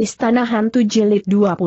Istana Hantu Jilid 20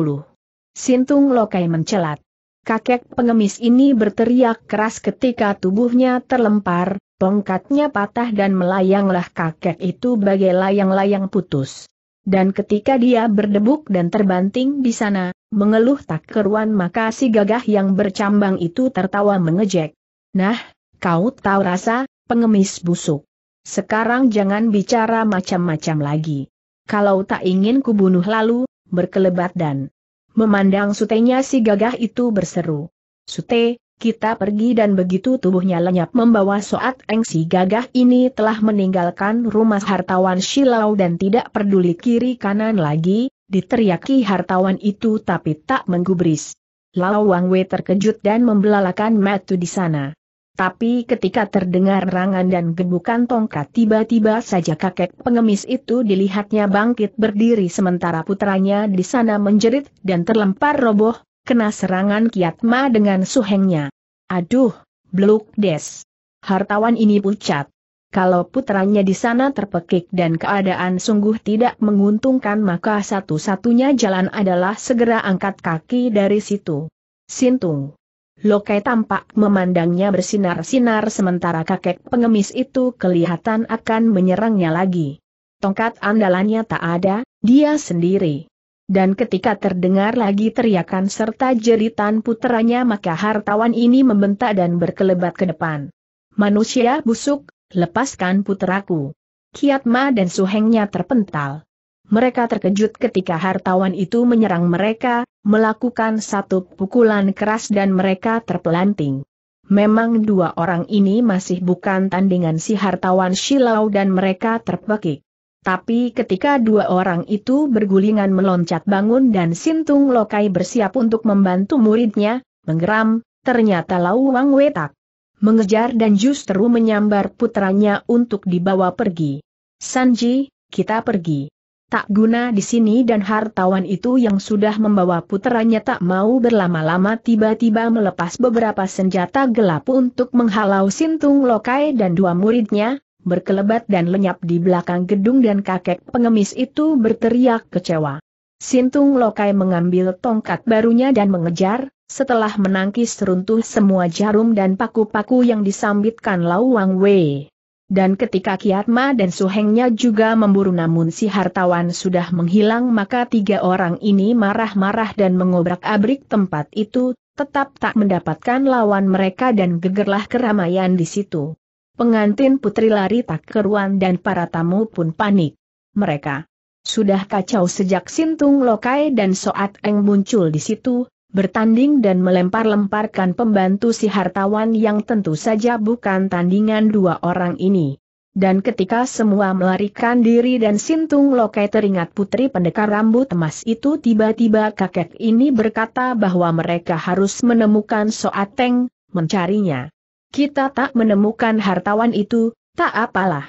Sintung Lokai mencelat. Kakek pengemis ini berteriak keras ketika tubuhnya terlempar, tongkatnya patah dan melayanglah kakek itu bagai layang-layang putus. Dan ketika dia berdebuk dan terbanting di sana, mengeluh tak keruan maka si gagah yang bercambang itu tertawa mengejek. Nah, kau tahu rasa, pengemis busuk. Sekarang jangan bicara macam-macam lagi kalau tak ingin kubunuh lalu, berkelebat dan memandang sutenya si gagah itu berseru. Sute, kita pergi dan begitu tubuhnya lenyap membawa soat eng si gagah ini telah meninggalkan rumah hartawan Silau dan tidak peduli kiri kanan lagi, diteriaki hartawan itu tapi tak menggubris. Lao Wang Wei terkejut dan membelalakan matu di sana. Tapi ketika terdengar rangan dan gebukan tongkat tiba-tiba saja kakek pengemis itu dilihatnya bangkit berdiri sementara putranya di sana menjerit dan terlempar roboh, kena serangan Kiatma dengan suhengnya. Aduh, Bluk Des. Hartawan ini pucat. Kalau putranya di sana terpekik dan keadaan sungguh tidak menguntungkan maka satu-satunya jalan adalah segera angkat kaki dari situ. Sintung. Lokai tampak memandangnya bersinar-sinar sementara kakek pengemis itu kelihatan akan menyerangnya lagi. Tongkat andalannya tak ada, dia sendiri. Dan ketika terdengar lagi teriakan serta jeritan puteranya maka hartawan ini membentak dan berkelebat ke depan. Manusia busuk, lepaskan puteraku. Kiatma dan suhengnya terpental. Mereka terkejut ketika hartawan itu menyerang mereka, melakukan satu pukulan keras dan mereka terpelanting. Memang dua orang ini masih bukan tandingan si hartawan Shilau dan mereka terpekik. Tapi ketika dua orang itu bergulingan meloncat bangun dan Sintung Lokai bersiap untuk membantu muridnya, menggeram, ternyata Lau Wang Wetak mengejar dan justru menyambar putranya untuk dibawa pergi. Sanji, kita pergi tak guna di sini dan hartawan itu yang sudah membawa puteranya tak mau berlama-lama tiba-tiba melepas beberapa senjata gelap untuk menghalau Sintung Lokai dan dua muridnya, berkelebat dan lenyap di belakang gedung dan kakek pengemis itu berteriak kecewa. Sintung Lokai mengambil tongkat barunya dan mengejar, setelah menangkis runtuh semua jarum dan paku-paku yang disambitkan Lau Wang Wei. Dan ketika Kiatma dan Suhengnya juga memburu namun si hartawan sudah menghilang maka tiga orang ini marah-marah dan mengobrak-abrik tempat itu, tetap tak mendapatkan lawan mereka dan gegerlah keramaian di situ. Pengantin putri lari tak keruan dan para tamu pun panik. Mereka sudah kacau sejak Sintung Lokai dan Soat Eng muncul di situ, bertanding dan melempar-lemparkan pembantu si hartawan yang tentu saja bukan tandingan dua orang ini. Dan ketika semua melarikan diri dan Sintung Lokai teringat putri pendekar rambut emas itu tiba-tiba kakek ini berkata bahwa mereka harus menemukan Soateng, mencarinya. Kita tak menemukan hartawan itu, tak apalah.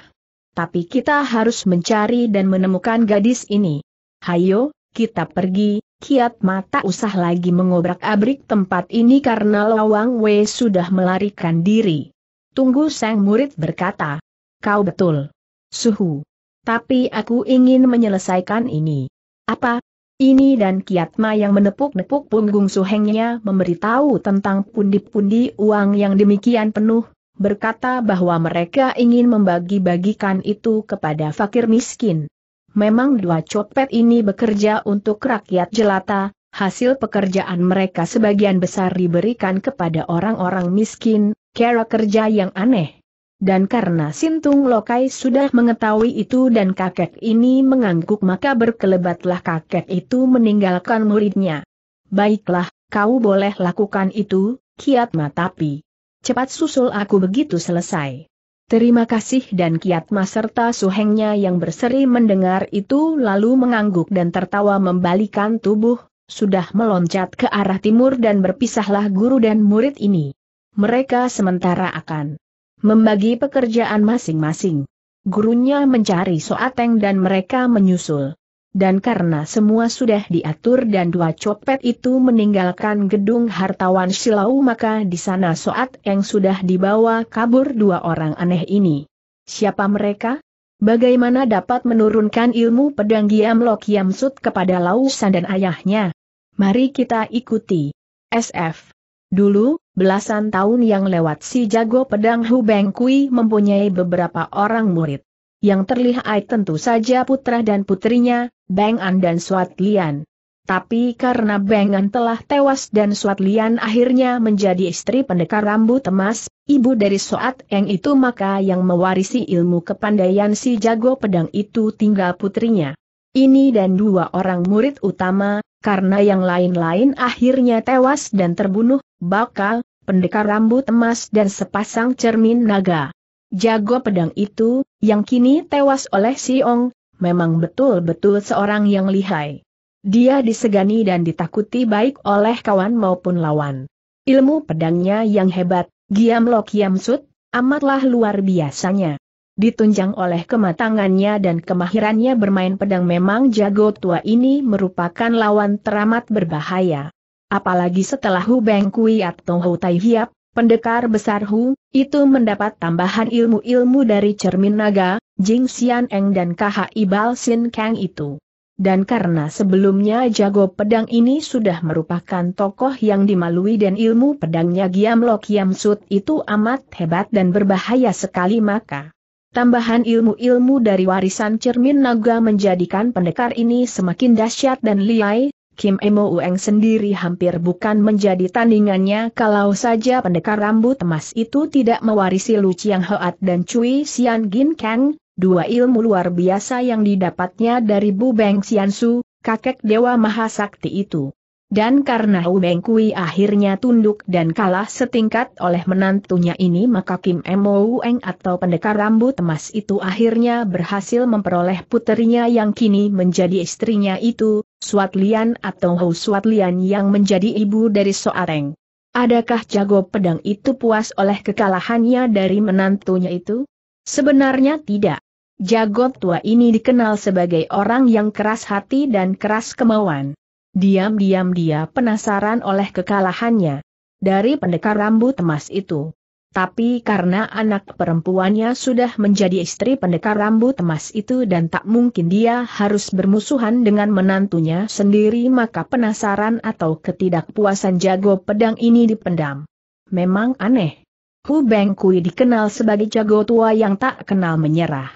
Tapi kita harus mencari dan menemukan gadis ini. Hayo, kita pergi, kiat mata usah lagi mengobrak-abrik tempat ini karena Lawang Wei sudah melarikan diri. Tunggu sang murid berkata. Kau betul. Suhu. Tapi aku ingin menyelesaikan ini. Apa? Ini dan Kiat Ma yang menepuk-nepuk punggung suhengnya memberitahu tentang pundi-pundi uang yang demikian penuh, berkata bahwa mereka ingin membagi-bagikan itu kepada fakir miskin memang dua copet ini bekerja untuk rakyat jelata, hasil pekerjaan mereka sebagian besar diberikan kepada orang-orang miskin, kera kerja yang aneh. Dan karena Sintung Lokai sudah mengetahui itu dan kakek ini mengangguk maka berkelebatlah kakek itu meninggalkan muridnya. Baiklah, kau boleh lakukan itu, Kiatma tapi Cepat susul aku begitu selesai. Terima kasih dan kiat mas serta suhengnya yang berseri mendengar itu lalu mengangguk dan tertawa membalikan tubuh, sudah meloncat ke arah timur dan berpisahlah guru dan murid ini. Mereka sementara akan membagi pekerjaan masing-masing. Gurunya mencari soateng dan mereka menyusul dan karena semua sudah diatur dan dua copet itu meninggalkan gedung hartawan silau maka di sana Soat yang sudah dibawa kabur dua orang aneh ini. Siapa mereka? Bagaimana dapat menurunkan ilmu pedang Giam Lok Yam Sut kepada Lausan dan ayahnya? Mari kita ikuti. SF. Dulu, belasan tahun yang lewat si jago pedang Hubeng Kui mempunyai beberapa orang murid yang terlihat tentu saja putra dan putrinya, Beng An dan Suat Lian. Tapi karena Beng An telah tewas dan Suat Lian akhirnya menjadi istri pendekar rambut emas, ibu dari Suat Eng itu maka yang mewarisi ilmu kepandaian si jago pedang itu tinggal putrinya. Ini dan dua orang murid utama, karena yang lain-lain akhirnya tewas dan terbunuh, bakal, pendekar rambut emas dan sepasang cermin naga. Jago pedang itu, yang kini tewas oleh Si Siong, memang betul-betul seorang yang lihai. Dia disegani dan ditakuti baik oleh kawan maupun lawan. Ilmu pedangnya yang hebat, Giam lok Yam Sut, amatlah luar biasanya. Ditunjang oleh kematangannya dan kemahirannya bermain pedang memang jago tua ini merupakan lawan teramat berbahaya. Apalagi setelah Hu Beng Kui atau Hu Tai Hiap, Pendekar besar Hu, itu mendapat tambahan ilmu-ilmu dari cermin naga, Jing Xian Eng dan KHI Ibal Sin Kang itu. Dan karena sebelumnya jago pedang ini sudah merupakan tokoh yang dimalui dan ilmu pedangnya Giam Lok Yam Sut itu amat hebat dan berbahaya sekali maka. Tambahan ilmu-ilmu dari warisan cermin naga menjadikan pendekar ini semakin dahsyat dan liai, Kim Emo Ueng sendiri hampir bukan menjadi tandingannya kalau saja pendekar rambut emas itu tidak mewarisi Lu Chiang Hoat dan Cui Xian Gin Kang, dua ilmu luar biasa yang didapatnya dari Bu Beng Xian Su, kakek Dewa Mahasakti itu. Dan karena Beng Kui akhirnya tunduk dan kalah setingkat oleh menantunya ini maka Kim Mo Eng atau pendekar rambut emas itu akhirnya berhasil memperoleh puterinya yang kini menjadi istrinya itu, Suat Lian atau Hou Suat Lian yang menjadi ibu dari Soareng. Adakah jago pedang itu puas oleh kekalahannya dari menantunya itu? Sebenarnya tidak. Jago tua ini dikenal sebagai orang yang keras hati dan keras kemauan. Diam-diam dia penasaran oleh kekalahannya. Dari pendekar rambut emas itu. Tapi karena anak perempuannya sudah menjadi istri pendekar rambut emas itu dan tak mungkin dia harus bermusuhan dengan menantunya sendiri maka penasaran atau ketidakpuasan jago pedang ini dipendam. Memang aneh. Hu Beng Kui dikenal sebagai jago tua yang tak kenal menyerah.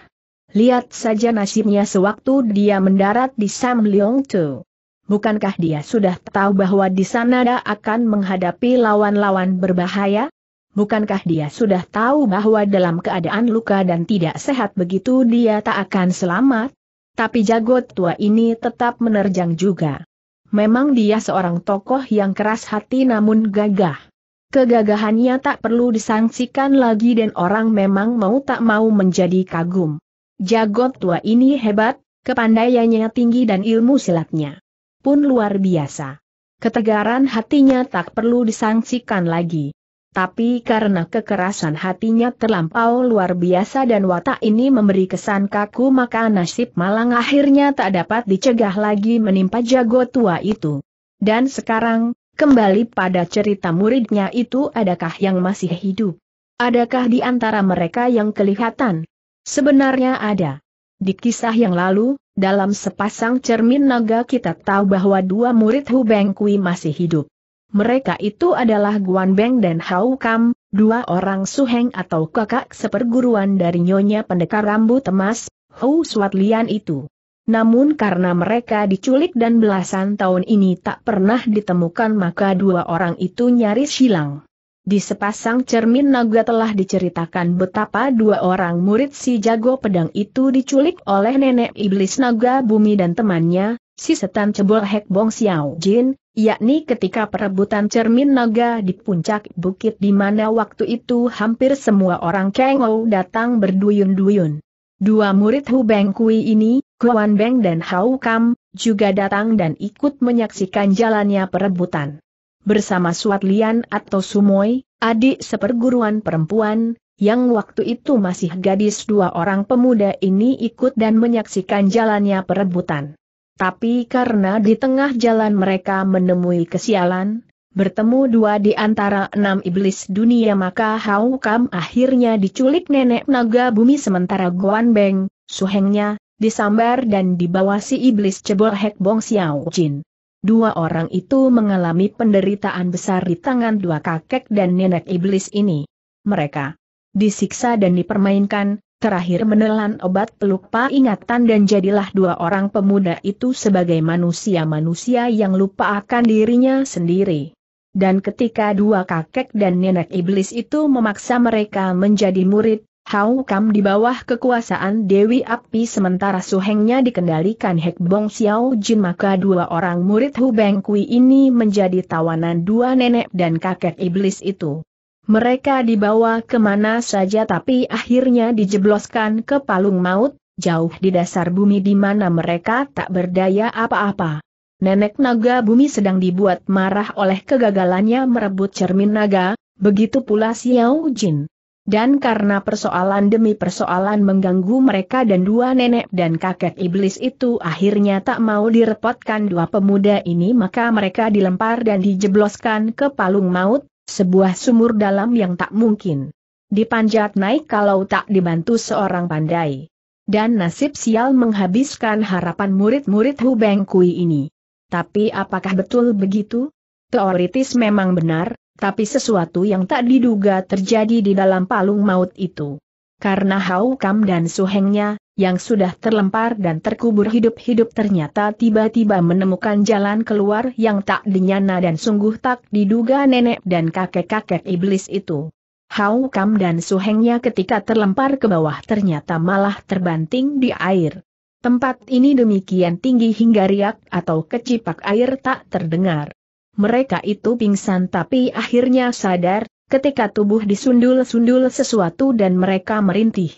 Lihat saja nasibnya sewaktu dia mendarat di Sam Leong Tu bukankah dia sudah tahu bahwa di sana dia akan menghadapi lawan-lawan berbahaya? Bukankah dia sudah tahu bahwa dalam keadaan luka dan tidak sehat begitu dia tak akan selamat? Tapi jagot tua ini tetap menerjang juga. Memang dia seorang tokoh yang keras hati namun gagah. Kegagahannya tak perlu disangsikan lagi dan orang memang mau tak mau menjadi kagum. Jagot tua ini hebat, kepandaiannya tinggi dan ilmu silatnya pun luar biasa. Ketegaran hatinya tak perlu disangsikan lagi. Tapi karena kekerasan hatinya terlampau luar biasa dan watak ini memberi kesan kaku maka nasib malang akhirnya tak dapat dicegah lagi menimpa jago tua itu. Dan sekarang, kembali pada cerita muridnya itu adakah yang masih hidup? Adakah di antara mereka yang kelihatan? Sebenarnya ada. Di kisah yang lalu, dalam sepasang cermin naga kita tahu bahwa dua murid Hu Beng Kui masih hidup. Mereka itu adalah Guan Beng dan Hau Kam, dua orang suheng atau kakak seperguruan dari Nyonya Pendekar Rambut Emas, Hu Suat Lian itu. Namun karena mereka diculik dan belasan tahun ini tak pernah ditemukan maka dua orang itu nyaris hilang. Di sepasang cermin naga telah diceritakan betapa dua orang murid si jago pedang itu diculik oleh nenek iblis naga bumi dan temannya, si setan cebol Hek Bong Xiao Jin, yakni ketika perebutan cermin naga di puncak bukit di mana waktu itu hampir semua orang Kengou datang berduyun-duyun. Dua murid Hu Beng Kui ini, Kuan Beng dan Hau Kam, juga datang dan ikut menyaksikan jalannya perebutan bersama Suat Lian atau Sumoy, adik seperguruan perempuan, yang waktu itu masih gadis dua orang pemuda ini ikut dan menyaksikan jalannya perebutan. Tapi karena di tengah jalan mereka menemui kesialan, bertemu dua di antara enam iblis dunia maka Hau Kam akhirnya diculik nenek naga bumi sementara Guan Beng, suhengnya, disambar dan dibawa si iblis cebol Hek Bong Xiao Jin. Dua orang itu mengalami penderitaan besar di tangan dua kakek dan nenek iblis ini. Mereka disiksa dan dipermainkan, terakhir menelan obat pelupa ingatan dan jadilah dua orang pemuda itu sebagai manusia manusia yang lupa akan dirinya sendiri. Dan ketika dua kakek dan nenek iblis itu memaksa mereka menjadi murid, Hau Kam di bawah kekuasaan Dewi Api sementara suhengnya dikendalikan Hek Bong Xiao Jin maka dua orang murid Hu Beng Kui ini menjadi tawanan dua nenek dan kakek iblis itu. Mereka dibawa kemana saja tapi akhirnya dijebloskan ke palung maut, jauh di dasar bumi di mana mereka tak berdaya apa-apa. Nenek naga bumi sedang dibuat marah oleh kegagalannya merebut cermin naga, begitu pula Xiao Jin. Dan karena persoalan demi persoalan mengganggu mereka dan dua nenek dan kakek iblis itu akhirnya tak mau direpotkan dua pemuda ini maka mereka dilempar dan dijebloskan ke palung maut, sebuah sumur dalam yang tak mungkin. Dipanjat naik kalau tak dibantu seorang pandai. Dan nasib sial menghabiskan harapan murid-murid Hubeng Kui ini. Tapi apakah betul begitu? Teoritis memang benar, tapi sesuatu yang tak diduga terjadi di dalam palung maut itu. Karena Hau Kam dan Suhengnya, yang sudah terlempar dan terkubur hidup-hidup ternyata tiba-tiba menemukan jalan keluar yang tak dinyana dan sungguh tak diduga nenek dan kakek-kakek iblis itu. Hau Kam dan Suhengnya ketika terlempar ke bawah ternyata malah terbanting di air. Tempat ini demikian tinggi hingga riak atau kecipak air tak terdengar. Mereka itu pingsan tapi akhirnya sadar, ketika tubuh disundul-sundul sesuatu dan mereka merintih.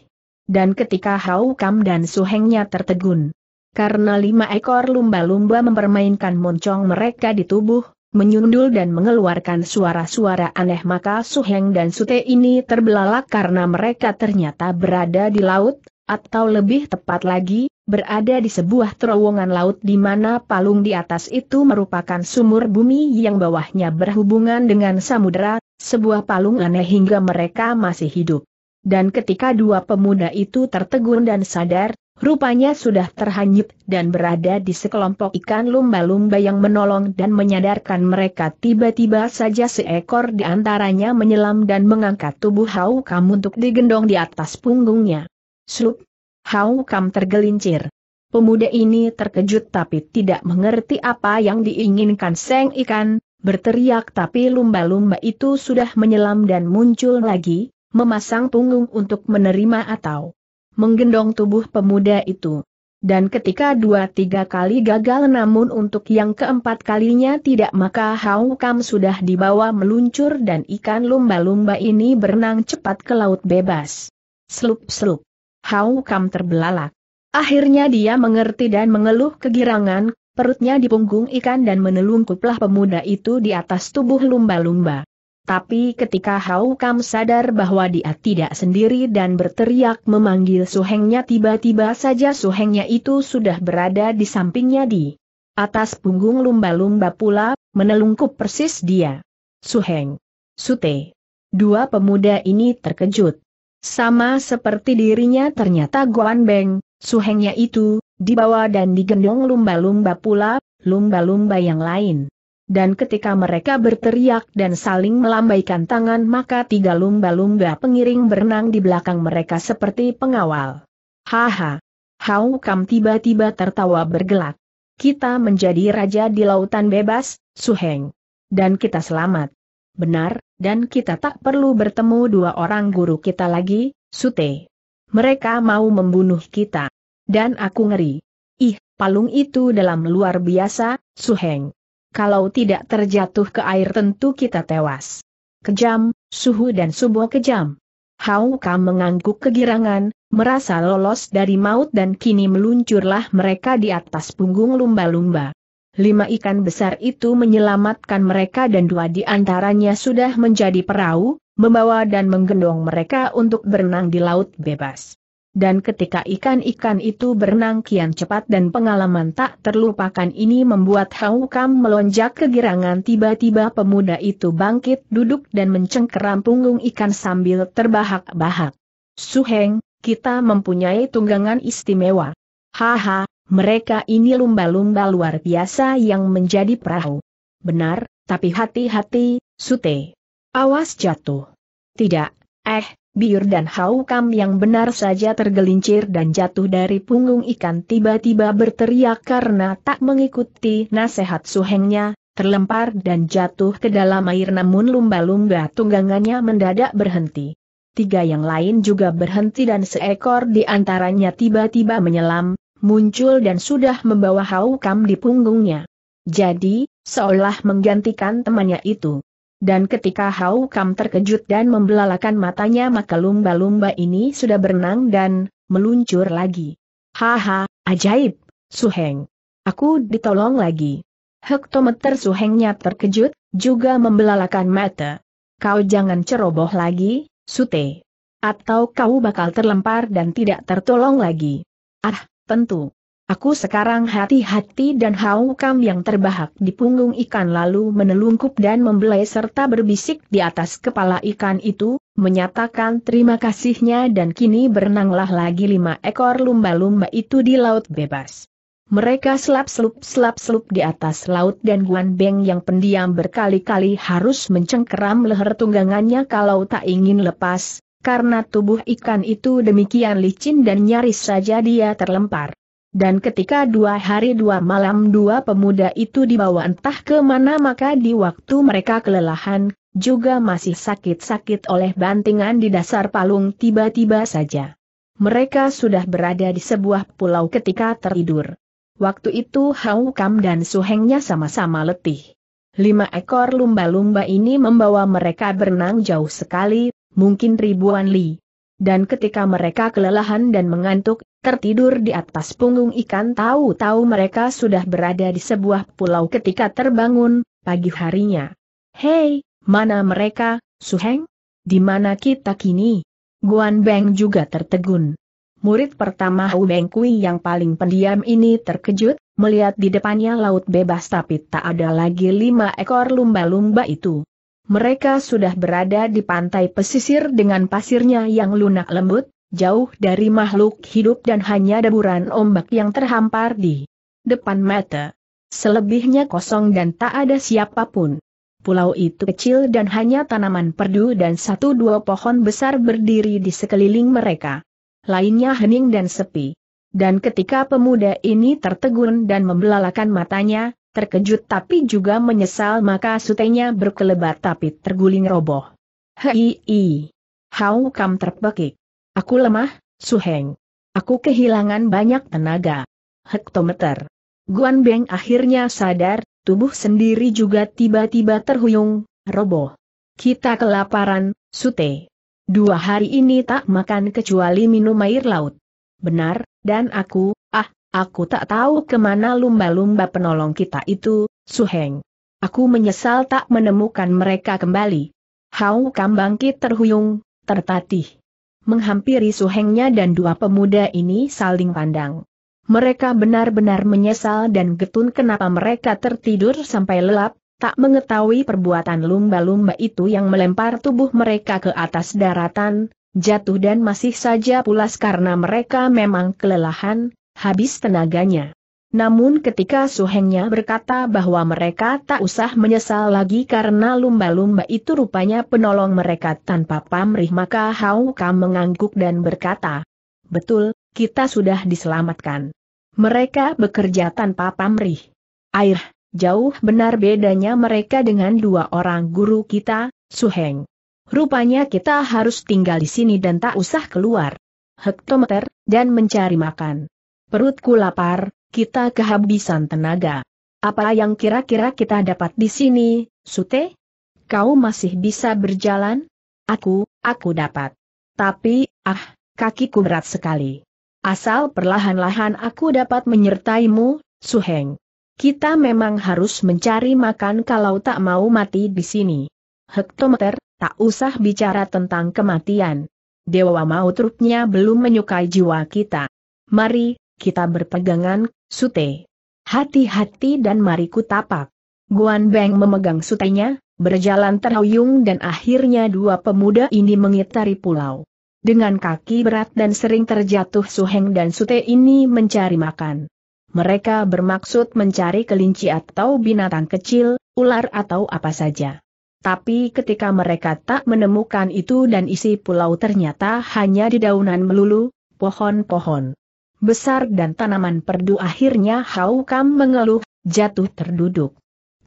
Dan ketika Hau Kam dan Suhengnya tertegun. Karena lima ekor lumba-lumba mempermainkan moncong mereka di tubuh, menyundul dan mengeluarkan suara-suara aneh maka Suheng dan Sute ini terbelalak karena mereka ternyata berada di laut, atau lebih tepat lagi, berada di sebuah terowongan laut di mana palung di atas itu merupakan sumur bumi yang bawahnya berhubungan dengan samudera, sebuah palung aneh hingga mereka masih hidup. Dan ketika dua pemuda itu tertegun dan sadar, rupanya sudah terhanyut dan berada di sekelompok ikan lumba-lumba yang menolong dan menyadarkan mereka tiba-tiba saja seekor di antaranya menyelam dan mengangkat tubuh Hau Kam untuk digendong di atas punggungnya. Slup, Hau Kam tergelincir. Pemuda ini terkejut tapi tidak mengerti apa yang diinginkan Seng Ikan, berteriak tapi lumba-lumba itu sudah menyelam dan muncul lagi, memasang punggung untuk menerima atau menggendong tubuh pemuda itu. Dan ketika dua tiga kali gagal namun untuk yang keempat kalinya tidak maka Hau Kam sudah dibawa meluncur dan ikan lumba-lumba ini berenang cepat ke laut bebas. Slup-slup. Hau Kam terbelalak. Akhirnya dia mengerti dan mengeluh kegirangan, perutnya di punggung ikan dan menelungkuplah pemuda itu di atas tubuh lumba-lumba. Tapi ketika Hau Kam sadar bahwa dia tidak sendiri dan berteriak memanggil suhengnya tiba-tiba saja suhengnya itu sudah berada di sampingnya di atas punggung lumba-lumba pula, menelungkup persis dia. Suheng. Sute. Dua pemuda ini terkejut. Sama seperti dirinya ternyata Guan Beng, suhengnya itu, dibawa dan digendong lumba-lumba pula, lumba-lumba yang lain. Dan ketika mereka berteriak dan saling melambaikan tangan maka tiga lumba-lumba pengiring berenang di belakang mereka seperti pengawal. Haha! Hau Kam tiba-tiba tertawa bergelak. Kita menjadi raja di lautan bebas, Suheng. Dan kita selamat. Benar, dan kita tak perlu bertemu dua orang guru kita lagi, Sute. Mereka mau membunuh kita. Dan aku ngeri. Ih, palung itu dalam luar biasa, Suheng. Kalau tidak terjatuh ke air tentu kita tewas. Kejam, Suhu dan subuh kejam. Hau mengangguk kegirangan, merasa lolos dari maut dan kini meluncurlah mereka di atas punggung lumba-lumba. Lima ikan besar itu menyelamatkan mereka dan dua di antaranya sudah menjadi perahu, membawa dan menggendong mereka untuk berenang di laut bebas. Dan ketika ikan-ikan itu berenang kian cepat dan pengalaman tak terlupakan ini membuat Hau Kam melonjak kegirangan tiba-tiba pemuda itu bangkit duduk dan mencengkeram punggung ikan sambil terbahak-bahak. Suheng, kita mempunyai tunggangan istimewa. Haha, mereka ini lumba-lumba luar biasa yang menjadi perahu. Benar, tapi hati-hati, Sute. Awas jatuh. Tidak, eh, Biur dan Haukam yang benar saja tergelincir dan jatuh dari punggung ikan tiba-tiba berteriak karena tak mengikuti nasihat suhengnya, terlempar dan jatuh ke dalam air namun lumba-lumba tunggangannya mendadak berhenti. Tiga yang lain juga berhenti dan seekor di antaranya tiba-tiba menyelam, muncul dan sudah membawa Hau Kam di punggungnya. Jadi, seolah menggantikan temannya itu. Dan ketika Hau Kam terkejut dan membelalakan matanya maka lumba-lumba ini sudah berenang dan meluncur lagi. Haha, ajaib, Suheng. Aku ditolong lagi. Hektometer Suhengnya terkejut, juga membelalakan mata. Kau jangan ceroboh lagi, Sute. Atau kau bakal terlempar dan tidak tertolong lagi. Ah, Tentu. Aku sekarang hati-hati dan haukam yang terbahak di punggung ikan lalu menelungkup dan membelai serta berbisik di atas kepala ikan itu, menyatakan terima kasihnya dan kini berenanglah lagi lima ekor lumba-lumba itu di laut bebas. Mereka selap-selup selap-selup di atas laut dan Guan Beng yang pendiam berkali-kali harus mencengkeram leher tunggangannya kalau tak ingin lepas, karena tubuh ikan itu demikian licin dan nyaris saja dia terlempar. Dan ketika dua hari dua malam dua pemuda itu dibawa entah ke mana maka di waktu mereka kelelahan, juga masih sakit-sakit oleh bantingan di dasar palung tiba-tiba saja. Mereka sudah berada di sebuah pulau ketika tertidur. Waktu itu Hau Kam dan Suhengnya sama-sama letih. Lima ekor lumba-lumba ini membawa mereka berenang jauh sekali, mungkin ribuan li. Dan ketika mereka kelelahan dan mengantuk, tertidur di atas punggung ikan tahu-tahu mereka sudah berada di sebuah pulau ketika terbangun, pagi harinya. Hei, mana mereka, Suheng? Di mana kita kini? Guan Beng juga tertegun. Murid pertama Hu Beng Kui yang paling pendiam ini terkejut, melihat di depannya laut bebas tapi tak ada lagi lima ekor lumba-lumba itu mereka sudah berada di pantai pesisir dengan pasirnya yang lunak lembut, jauh dari makhluk hidup dan hanya deburan ombak yang terhampar di depan mata. Selebihnya kosong dan tak ada siapapun. Pulau itu kecil dan hanya tanaman perdu dan satu dua pohon besar berdiri di sekeliling mereka. Lainnya hening dan sepi. Dan ketika pemuda ini tertegun dan membelalakan matanya, terkejut tapi juga menyesal maka sutenya berkelebat tapi terguling roboh. Hei, hei. How come terpekik. Aku lemah, Suheng. Aku kehilangan banyak tenaga. Hektometer. Guan Beng akhirnya sadar, tubuh sendiri juga tiba-tiba terhuyung, roboh. Kita kelaparan, Sute. Dua hari ini tak makan kecuali minum air laut. Benar, dan aku, Aku tak tahu kemana lumba-lumba penolong kita itu, Suheng. Aku menyesal tak menemukan mereka kembali. Hau Kambangki terhuyung, tertatih. Menghampiri Suhengnya dan dua pemuda ini saling pandang. Mereka benar-benar menyesal dan getun kenapa mereka tertidur sampai lelap, tak mengetahui perbuatan lumba-lumba itu yang melempar tubuh mereka ke atas daratan, jatuh dan masih saja pulas karena mereka memang kelelahan, habis tenaganya. Namun ketika suhengnya berkata bahwa mereka tak usah menyesal lagi karena lumba-lumba itu rupanya penolong mereka tanpa pamrih maka Hau mengangguk dan berkata, Betul, kita sudah diselamatkan. Mereka bekerja tanpa pamrih. Air, jauh benar bedanya mereka dengan dua orang guru kita, Suheng. Rupanya kita harus tinggal di sini dan tak usah keluar. Hektometer, dan mencari makan. Perutku lapar, kita kehabisan tenaga. Apa yang kira-kira kita dapat di sini, Sute? Kau masih bisa berjalan? Aku, aku dapat. Tapi, ah, kakiku berat sekali. Asal perlahan-lahan aku dapat menyertaimu, Suheng. Kita memang harus mencari makan kalau tak mau mati di sini. Hektometer, tak usah bicara tentang kematian. Dewa mau trupnya belum menyukai jiwa kita. Mari, kita berpegangan, sute. Hati-hati dan mari ku tapak. Guan Beng memegang sutenya, berjalan terhuyung dan akhirnya dua pemuda ini mengitari pulau. Dengan kaki berat dan sering terjatuh Suheng dan Sute ini mencari makan. Mereka bermaksud mencari kelinci atau binatang kecil, ular atau apa saja. Tapi ketika mereka tak menemukan itu dan isi pulau ternyata hanya di daunan melulu, pohon-pohon besar dan tanaman perdu akhirnya Hau Kam mengeluh, jatuh terduduk.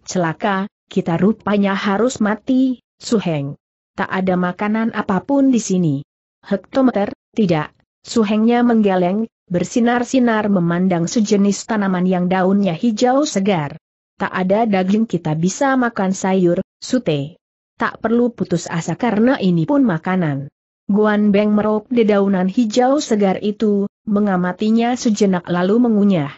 Celaka, kita rupanya harus mati, Suheng. Tak ada makanan apapun di sini. Hektometer, tidak. Suhengnya menggeleng, bersinar-sinar memandang sejenis tanaman yang daunnya hijau segar. Tak ada daging kita bisa makan sayur, sute. Tak perlu putus asa karena ini pun makanan. Guan Beng merok dedaunan hijau segar itu, mengamatinya sejenak lalu mengunyah.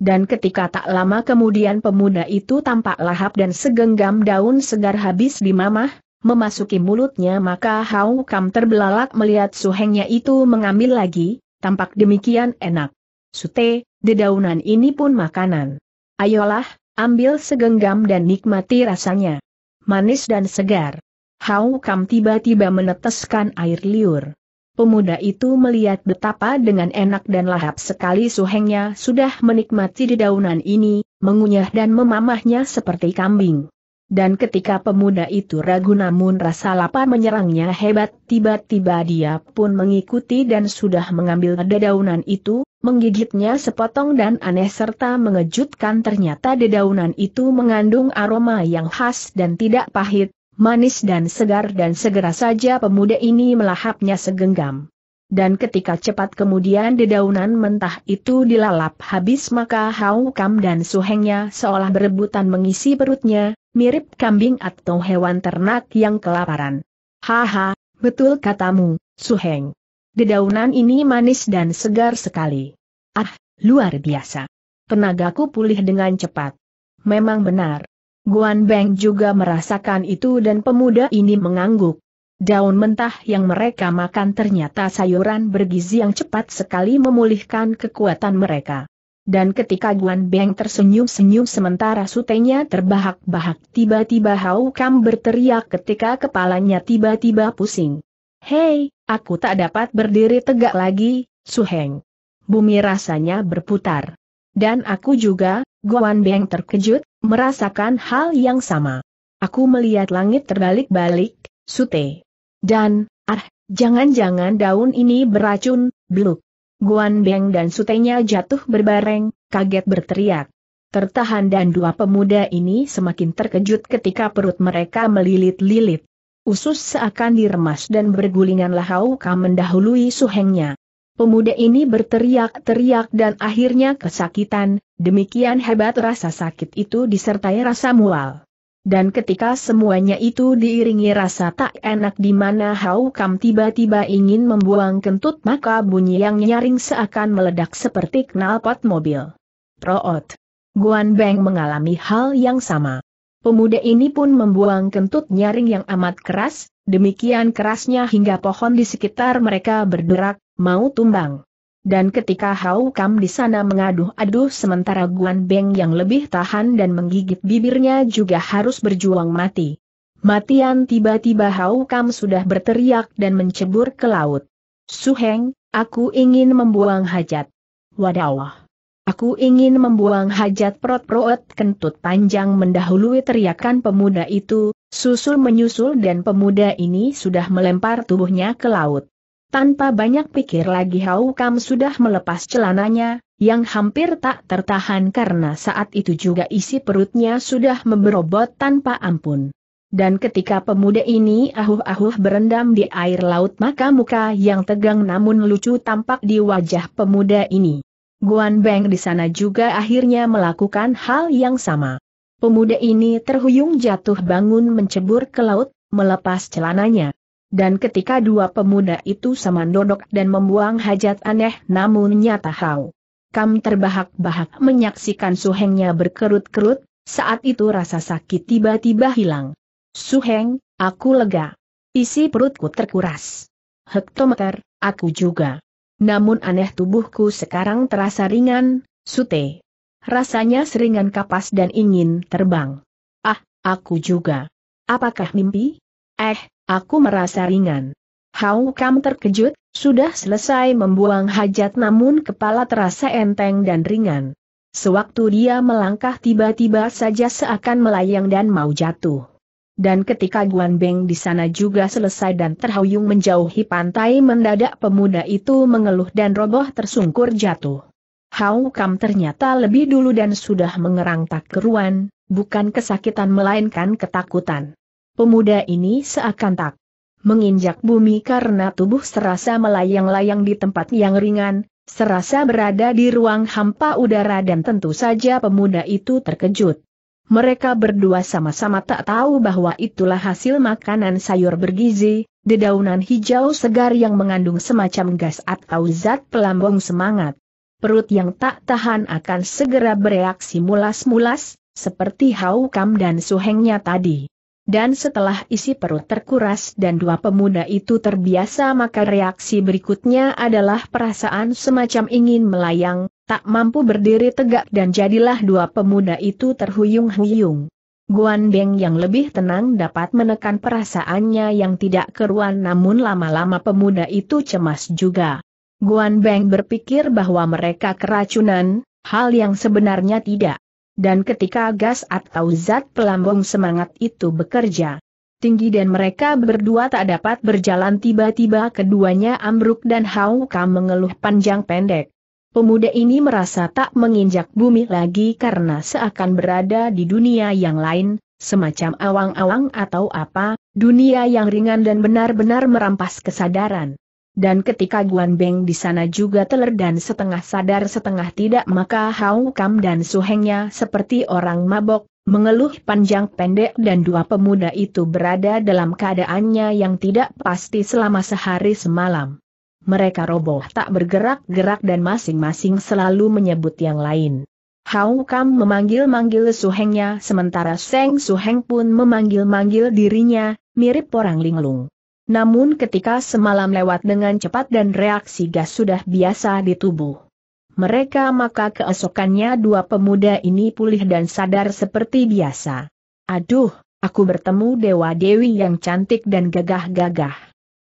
Dan ketika tak lama kemudian pemuda itu tampak lahap dan segenggam daun segar habis di mamah, memasuki mulutnya maka Hau Kam terbelalak melihat suhengnya itu mengambil lagi, tampak demikian enak. Sute, dedaunan ini pun makanan. Ayolah, ambil segenggam dan nikmati rasanya. Manis dan segar. Hau Kam tiba-tiba meneteskan air liur. Pemuda itu melihat betapa dengan enak dan lahap sekali suhengnya sudah menikmati dedaunan ini, mengunyah dan memamahnya seperti kambing. Dan ketika pemuda itu ragu namun rasa lapar menyerangnya hebat, tiba-tiba dia pun mengikuti dan sudah mengambil dedaunan itu, menggigitnya sepotong dan aneh serta mengejutkan ternyata dedaunan itu mengandung aroma yang khas dan tidak pahit, manis dan segar dan segera saja pemuda ini melahapnya segenggam. Dan ketika cepat kemudian dedaunan mentah itu dilalap habis maka Hau dan suhengnya seolah berebutan mengisi perutnya, mirip kambing atau hewan ternak yang kelaparan. Haha, betul katamu, suheng. Dedaunan ini manis dan segar sekali. Ah, luar biasa. Tenagaku pulih dengan cepat. Memang benar, Guan Beng juga merasakan itu dan pemuda ini mengangguk. Daun mentah yang mereka makan ternyata sayuran bergizi yang cepat sekali memulihkan kekuatan mereka. Dan ketika Guan Beng tersenyum-senyum sementara sutenya terbahak-bahak tiba-tiba Hau Kam berteriak ketika kepalanya tiba-tiba pusing. Hei, aku tak dapat berdiri tegak lagi, Su Heng. Bumi rasanya berputar. Dan aku juga, Guan Beng terkejut, merasakan hal yang sama. Aku melihat langit terbalik-balik, sute. Dan, ah, jangan-jangan daun ini beracun, Bluk. Guan Beng dan sutenya jatuh berbareng, kaget berteriak. Tertahan dan dua pemuda ini semakin terkejut ketika perut mereka melilit-lilit. Usus seakan diremas dan bergulingan lahau mendahului suhengnya. Pemuda ini berteriak-teriak dan akhirnya kesakitan, demikian hebat rasa sakit itu disertai rasa mual. Dan ketika semuanya itu diiringi rasa tak enak di mana Hau Kam tiba-tiba ingin membuang kentut maka bunyi yang nyaring seakan meledak seperti knalpot mobil. Proot. Guan Beng mengalami hal yang sama. Pemuda ini pun membuang kentut nyaring yang amat keras, demikian kerasnya hingga pohon di sekitar mereka berderak, mau tumbang. Dan ketika Hau Kam di sana mengaduh-aduh sementara Guan Beng yang lebih tahan dan menggigit bibirnya juga harus berjuang mati. Matian tiba-tiba Hau Kam sudah berteriak dan mencebur ke laut. Suheng, aku ingin membuang hajat. Wadawah. Aku ingin membuang hajat prot proet kentut panjang mendahului teriakan pemuda itu, susul menyusul dan pemuda ini sudah melempar tubuhnya ke laut. Tanpa banyak pikir lagi Hau Kam sudah melepas celananya, yang hampir tak tertahan karena saat itu juga isi perutnya sudah memberobot tanpa ampun. Dan ketika pemuda ini ahuh-ahuh berendam di air laut maka muka yang tegang namun lucu tampak di wajah pemuda ini. Guan Beng di sana juga akhirnya melakukan hal yang sama. Pemuda ini terhuyung jatuh bangun mencebur ke laut, melepas celananya. Dan ketika dua pemuda itu sama samandodok dan membuang hajat aneh namun nyata hau. Kam terbahak-bahak menyaksikan suhengnya berkerut-kerut, saat itu rasa sakit tiba-tiba hilang. Suheng, aku lega. Isi perutku terkuras. Hektometer, aku juga. Namun aneh tubuhku sekarang terasa ringan, sute. Rasanya seringan kapas dan ingin terbang. Ah, aku juga. Apakah mimpi? Eh, Aku merasa ringan. Hau Kam terkejut, sudah selesai membuang hajat namun kepala terasa enteng dan ringan. Sewaktu dia melangkah tiba-tiba saja seakan melayang dan mau jatuh. Dan ketika Guan Beng di sana juga selesai dan terhuyung menjauhi pantai mendadak pemuda itu mengeluh dan roboh tersungkur jatuh. Hau Kam ternyata lebih dulu dan sudah mengerang tak keruan, bukan kesakitan melainkan ketakutan. Pemuda ini seakan tak menginjak bumi karena tubuh serasa melayang-layang di tempat yang ringan, serasa berada di ruang hampa udara dan tentu saja pemuda itu terkejut. Mereka berdua sama-sama tak tahu bahwa itulah hasil makanan sayur bergizi, dedaunan hijau segar yang mengandung semacam gas atau zat pelambung semangat. Perut yang tak tahan akan segera bereaksi mulas-mulas, seperti haukam dan suhengnya tadi. Dan setelah isi perut terkuras dan dua pemuda itu terbiasa maka reaksi berikutnya adalah perasaan semacam ingin melayang, tak mampu berdiri tegak dan jadilah dua pemuda itu terhuyung-huyung. Guan Beng yang lebih tenang dapat menekan perasaannya yang tidak keruan namun lama-lama pemuda itu cemas juga. Guan Beng berpikir bahwa mereka keracunan, hal yang sebenarnya tidak. Dan ketika gas atau zat pelambung semangat itu bekerja tinggi dan mereka berdua tak dapat berjalan tiba-tiba keduanya ambruk dan Hauka mengeluh panjang pendek. Pemuda ini merasa tak menginjak bumi lagi karena seakan berada di dunia yang lain, semacam awang-awang atau apa, dunia yang ringan dan benar-benar merampas kesadaran. Dan ketika Guan Beng di sana juga teler dan setengah sadar setengah tidak maka Hao Kam dan Su Hengnya seperti orang mabok, mengeluh panjang pendek dan dua pemuda itu berada dalam keadaannya yang tidak pasti selama sehari semalam. Mereka roboh tak bergerak-gerak dan masing-masing selalu menyebut yang lain. Hao Kam memanggil-manggil Su Hengnya, sementara Seng Heng pun memanggil-manggil dirinya, mirip orang linglung. Namun ketika semalam lewat dengan cepat dan reaksi gas sudah biasa di tubuh mereka maka keesokannya dua pemuda ini pulih dan sadar seperti biasa. Aduh, aku bertemu Dewa Dewi yang cantik dan gagah-gagah.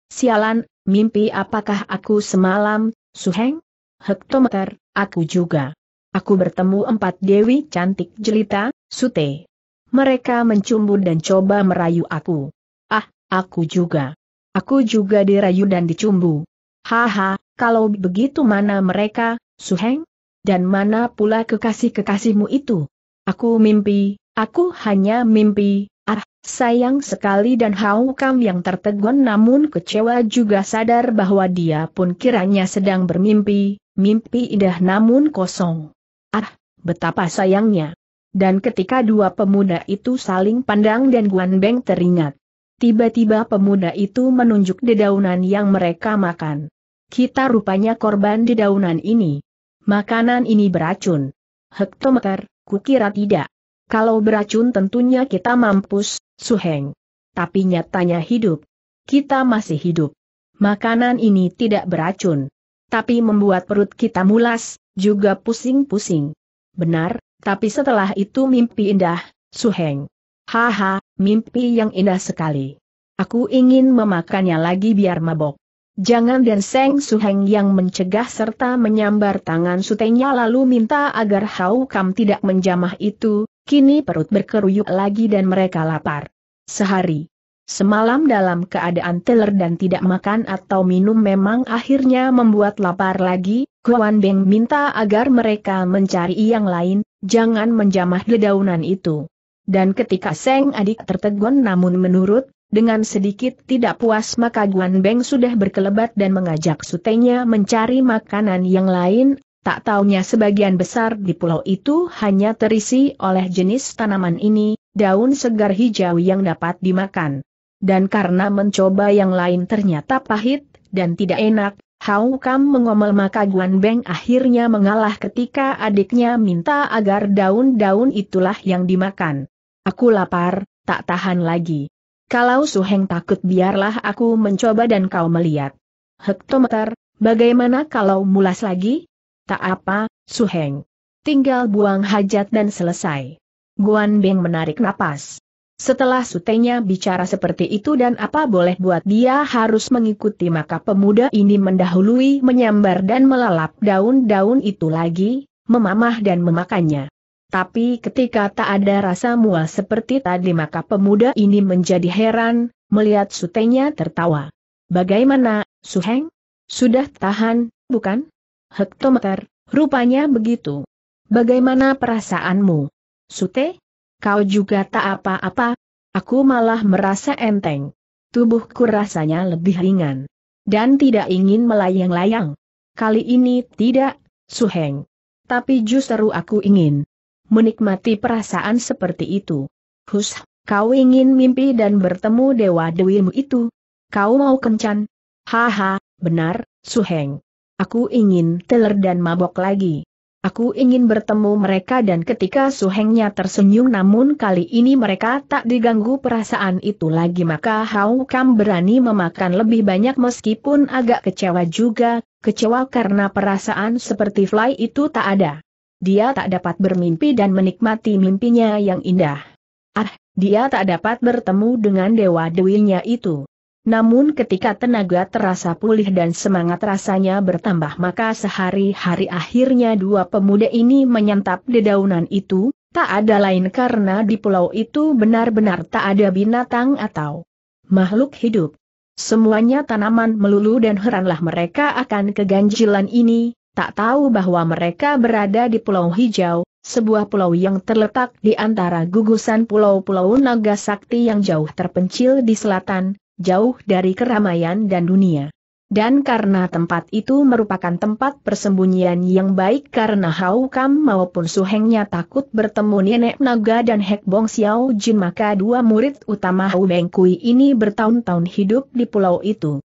Sialan, mimpi apakah aku semalam, Suheng? Hektometer, aku juga. Aku bertemu empat Dewi cantik jelita, Sute. Mereka mencumbu dan coba merayu aku. Ah, aku juga. Aku juga dirayu dan dicumbu. Haha, kalau begitu mana mereka, Suheng? Dan mana pula kekasih-kekasihmu itu? Aku mimpi, aku hanya mimpi, ah, sayang sekali dan Hau Kam yang tertegun namun kecewa juga sadar bahwa dia pun kiranya sedang bermimpi, mimpi indah namun kosong. Ah, betapa sayangnya. Dan ketika dua pemuda itu saling pandang dan Guan Beng teringat. Tiba-tiba pemuda itu menunjuk dedaunan yang mereka makan. Kita rupanya korban dedaunan ini. Makanan ini beracun. Hektometer, kukira tidak. Kalau beracun tentunya kita mampus, Suheng. Tapi nyatanya hidup. Kita masih hidup. Makanan ini tidak beracun. Tapi membuat perut kita mulas, juga pusing-pusing. Benar, tapi setelah itu mimpi indah, Suheng. Haha, Mimpi yang indah sekali. Aku ingin memakannya lagi biar mabok. Jangan dan Seng Suheng yang mencegah serta menyambar tangan sutenya lalu minta agar Hau Kam tidak menjamah itu, kini perut berkeruyuk lagi dan mereka lapar. Sehari. Semalam dalam keadaan teler dan tidak makan atau minum memang akhirnya membuat lapar lagi, Kuan Beng minta agar mereka mencari yang lain, jangan menjamah dedaunan itu. Dan ketika Seng adik tertegun namun menurut, dengan sedikit tidak puas maka Guan Beng sudah berkelebat dan mengajak sutenya mencari makanan yang lain, tak taunya sebagian besar di pulau itu hanya terisi oleh jenis tanaman ini, daun segar hijau yang dapat dimakan. Dan karena mencoba yang lain ternyata pahit, dan tidak enak, Hau Kam mengomel maka Guan Beng akhirnya mengalah ketika adiknya minta agar daun-daun itulah yang dimakan. Aku lapar, tak tahan lagi. Kalau Suheng takut biarlah aku mencoba dan kau melihat. Hektometer, bagaimana kalau mulas lagi? Tak apa, Suheng. Tinggal buang hajat dan selesai. Guan Beng menarik napas. Setelah sutenya bicara seperti itu dan apa boleh buat dia harus mengikuti maka pemuda ini mendahului menyambar dan melalap daun-daun itu lagi, memamah dan memakannya. Tapi ketika tak ada rasa mual seperti tadi maka pemuda ini menjadi heran, melihat sutenya tertawa. Bagaimana, Suheng? Sudah tahan, bukan? Hektometer, rupanya begitu. Bagaimana perasaanmu? Sute? Kau juga tak apa-apa? Aku malah merasa enteng. Tubuhku rasanya lebih ringan. Dan tidak ingin melayang-layang. Kali ini tidak, Suheng. Tapi justru aku ingin menikmati perasaan seperti itu. Hus, kau ingin mimpi dan bertemu dewa dewimu itu? Kau mau kencan? Haha, benar, Suheng. Aku ingin teler dan mabok lagi. Aku ingin bertemu mereka dan ketika Suhengnya tersenyum namun kali ini mereka tak diganggu perasaan itu lagi maka Hau Kam berani memakan lebih banyak meskipun agak kecewa juga, kecewa karena perasaan seperti fly itu tak ada dia tak dapat bermimpi dan menikmati mimpinya yang indah. Ah, dia tak dapat bertemu dengan dewa dewinya itu. Namun ketika tenaga terasa pulih dan semangat rasanya bertambah maka sehari-hari akhirnya dua pemuda ini menyantap dedaunan itu, tak ada lain karena di pulau itu benar-benar tak ada binatang atau makhluk hidup. Semuanya tanaman melulu dan heranlah mereka akan keganjilan ini, tak tahu bahwa mereka berada di Pulau Hijau, sebuah pulau yang terletak di antara gugusan pulau-pulau naga sakti yang jauh terpencil di selatan, jauh dari keramaian dan dunia. Dan karena tempat itu merupakan tempat persembunyian yang baik karena Hau Kam maupun Suhengnya takut bertemu Nenek Naga dan Hek Bong Xiao Jin maka dua murid utama Hau Bengkui ini bertahun-tahun hidup di pulau itu.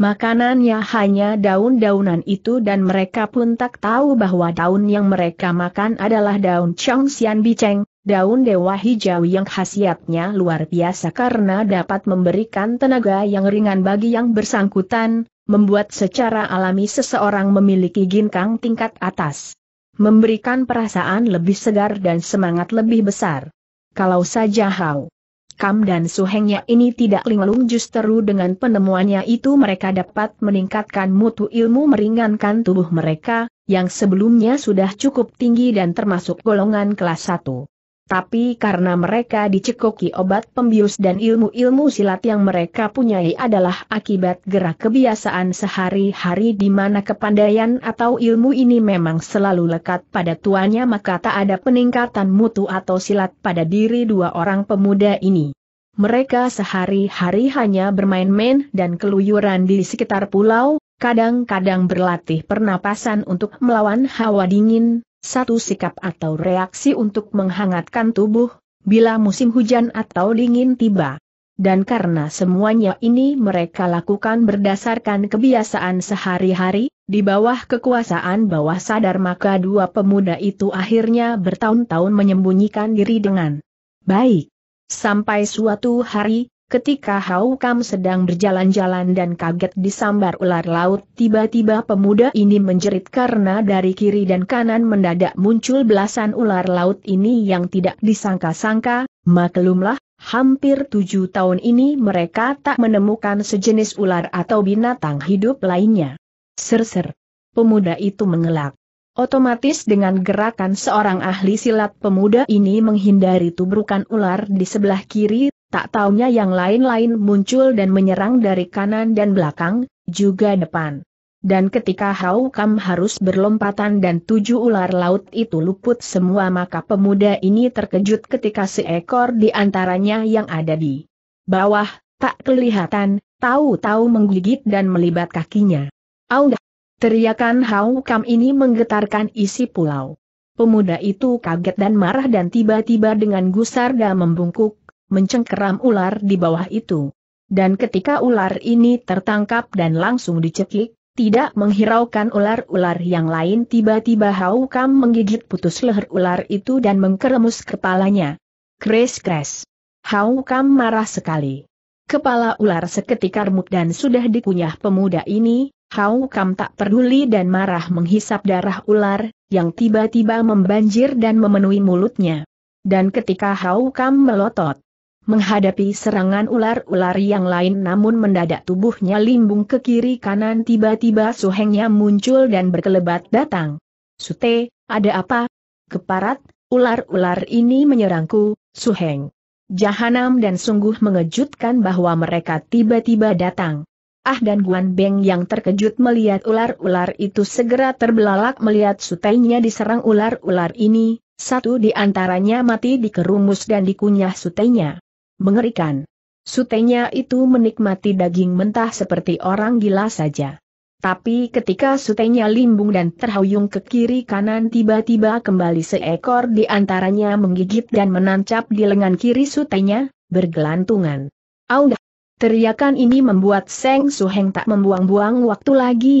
Makanannya hanya daun-daunan itu dan mereka pun tak tahu bahwa daun yang mereka makan adalah daun Chongxian Biceng, daun dewa hijau yang khasiatnya luar biasa karena dapat memberikan tenaga yang ringan bagi yang bersangkutan, membuat secara alami seseorang memiliki ginkang tingkat atas. Memberikan perasaan lebih segar dan semangat lebih besar. Kalau saja Hao Kam dan Suhengnya ini tidak linglung justru dengan penemuannya itu mereka dapat meningkatkan mutu ilmu meringankan tubuh mereka, yang sebelumnya sudah cukup tinggi dan termasuk golongan kelas 1 tapi karena mereka dicekoki obat pembius dan ilmu-ilmu silat yang mereka punyai adalah akibat gerak kebiasaan sehari-hari di mana kepandaian atau ilmu ini memang selalu lekat pada tuanya, maka tak ada peningkatan mutu atau silat pada diri dua orang pemuda ini. Mereka sehari-hari hanya bermain-main dan keluyuran di sekitar pulau, kadang-kadang berlatih pernapasan untuk melawan hawa dingin, satu sikap atau reaksi untuk menghangatkan tubuh, bila musim hujan atau dingin tiba. Dan karena semuanya ini mereka lakukan berdasarkan kebiasaan sehari-hari, di bawah kekuasaan bawah sadar maka dua pemuda itu akhirnya bertahun-tahun menyembunyikan diri dengan baik. Sampai suatu hari, Ketika Hau sedang berjalan-jalan dan kaget disambar ular laut, tiba-tiba pemuda ini menjerit karena dari kiri dan kanan mendadak muncul belasan ular laut ini yang tidak disangka-sangka, maklumlah, hampir tujuh tahun ini mereka tak menemukan sejenis ular atau binatang hidup lainnya. ser Pemuda itu mengelak. Otomatis dengan gerakan seorang ahli silat pemuda ini menghindari tubrukan ular di sebelah kiri, Tak taunya yang lain-lain muncul dan menyerang dari kanan dan belakang, juga depan. Dan ketika Hau Kam harus berlompatan dan tujuh ular laut itu luput semua maka pemuda ini terkejut ketika seekor di antaranya yang ada di bawah, tak kelihatan, tahu-tahu menggigit dan melibat kakinya. Aungah! Teriakan Hau Kam ini menggetarkan isi pulau. Pemuda itu kaget dan marah dan tiba-tiba dengan gusar dan membungkuk, mencengkeram ular di bawah itu. Dan ketika ular ini tertangkap dan langsung dicekik, tidak menghiraukan ular-ular yang lain tiba-tiba Haukam menggigit putus leher ular itu dan mengkeremus kepalanya. Kres-kres. Haukam marah sekali. Kepala ular seketika remuk dan sudah dikunyah pemuda ini, Haukam tak peduli dan marah menghisap darah ular, yang tiba-tiba membanjir dan memenuhi mulutnya. Dan ketika Haukam melotot, menghadapi serangan ular-ular yang lain namun mendadak tubuhnya limbung ke kiri kanan tiba-tiba suhengnya muncul dan berkelebat datang. Sute, ada apa? Keparat, ular-ular ini menyerangku, suheng. Jahanam dan sungguh mengejutkan bahwa mereka tiba-tiba datang. Ah dan Guan Beng yang terkejut melihat ular-ular itu segera terbelalak melihat sutainya diserang ular-ular ini, satu di antaranya mati dikerumus dan dikunyah sutainya. Mengerikan. Sutenya itu menikmati daging mentah seperti orang gila saja. Tapi ketika sutenya limbung dan terhuyung ke kiri kanan tiba-tiba kembali seekor di antaranya menggigit dan menancap di lengan kiri sutenya, bergelantungan. Aduh! Teriakan ini membuat Seng Heng tak membuang-buang waktu lagi.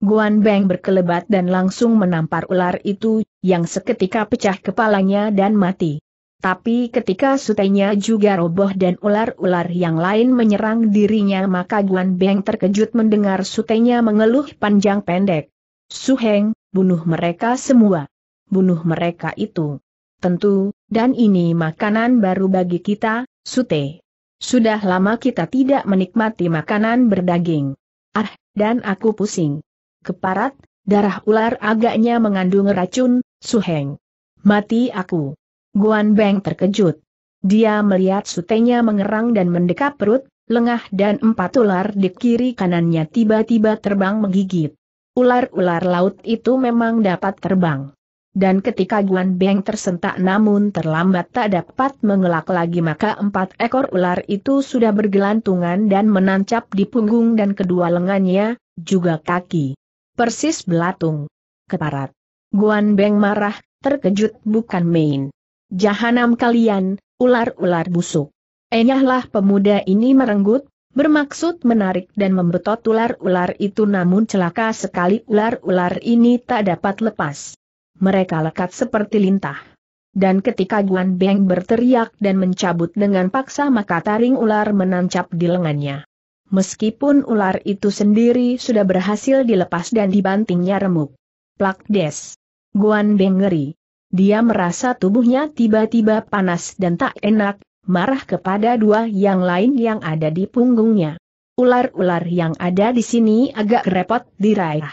Guan Beng berkelebat dan langsung menampar ular itu, yang seketika pecah kepalanya dan mati. Tapi ketika sutenya juga roboh dan ular-ular yang lain menyerang dirinya maka Guan Beng terkejut mendengar sutenya mengeluh panjang pendek. Suheng, bunuh mereka semua. Bunuh mereka itu. Tentu, dan ini makanan baru bagi kita, sute. Sudah lama kita tidak menikmati makanan berdaging. Ah, dan aku pusing. Keparat, darah ular agaknya mengandung racun, Suheng. Mati aku. Guan Beng terkejut. Dia melihat sutenya mengerang dan mendekap perut, lengah dan empat ular di kiri kanannya tiba-tiba terbang menggigit. Ular-ular laut itu memang dapat terbang. Dan ketika Guan Beng tersentak namun terlambat tak dapat mengelak lagi maka empat ekor ular itu sudah bergelantungan dan menancap di punggung dan kedua lengannya, juga kaki. Persis belatung. Keparat. Guan Beng marah, terkejut bukan main. Jahanam kalian, ular-ular busuk. Enyahlah pemuda ini merenggut, bermaksud menarik dan membetot ular-ular itu namun celaka sekali ular-ular ini tak dapat lepas. Mereka lekat seperti lintah. Dan ketika Guan Beng berteriak dan mencabut dengan paksa maka taring ular menancap di lengannya. Meskipun ular itu sendiri sudah berhasil dilepas dan dibantingnya remuk. Plak des. Guan Beng ngeri, dia merasa tubuhnya tiba-tiba panas dan tak enak, marah kepada dua yang lain yang ada di punggungnya. Ular-ular yang ada di sini agak repot diraih.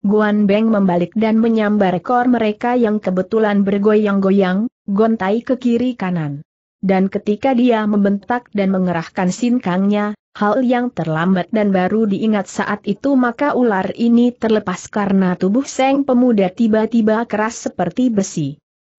Guan Beng membalik dan menyambar ekor mereka yang kebetulan bergoyang-goyang, gontai ke kiri kanan dan ketika dia membentak dan mengerahkan sinkangnya, hal yang terlambat dan baru diingat saat itu maka ular ini terlepas karena tubuh Seng pemuda tiba-tiba keras seperti besi.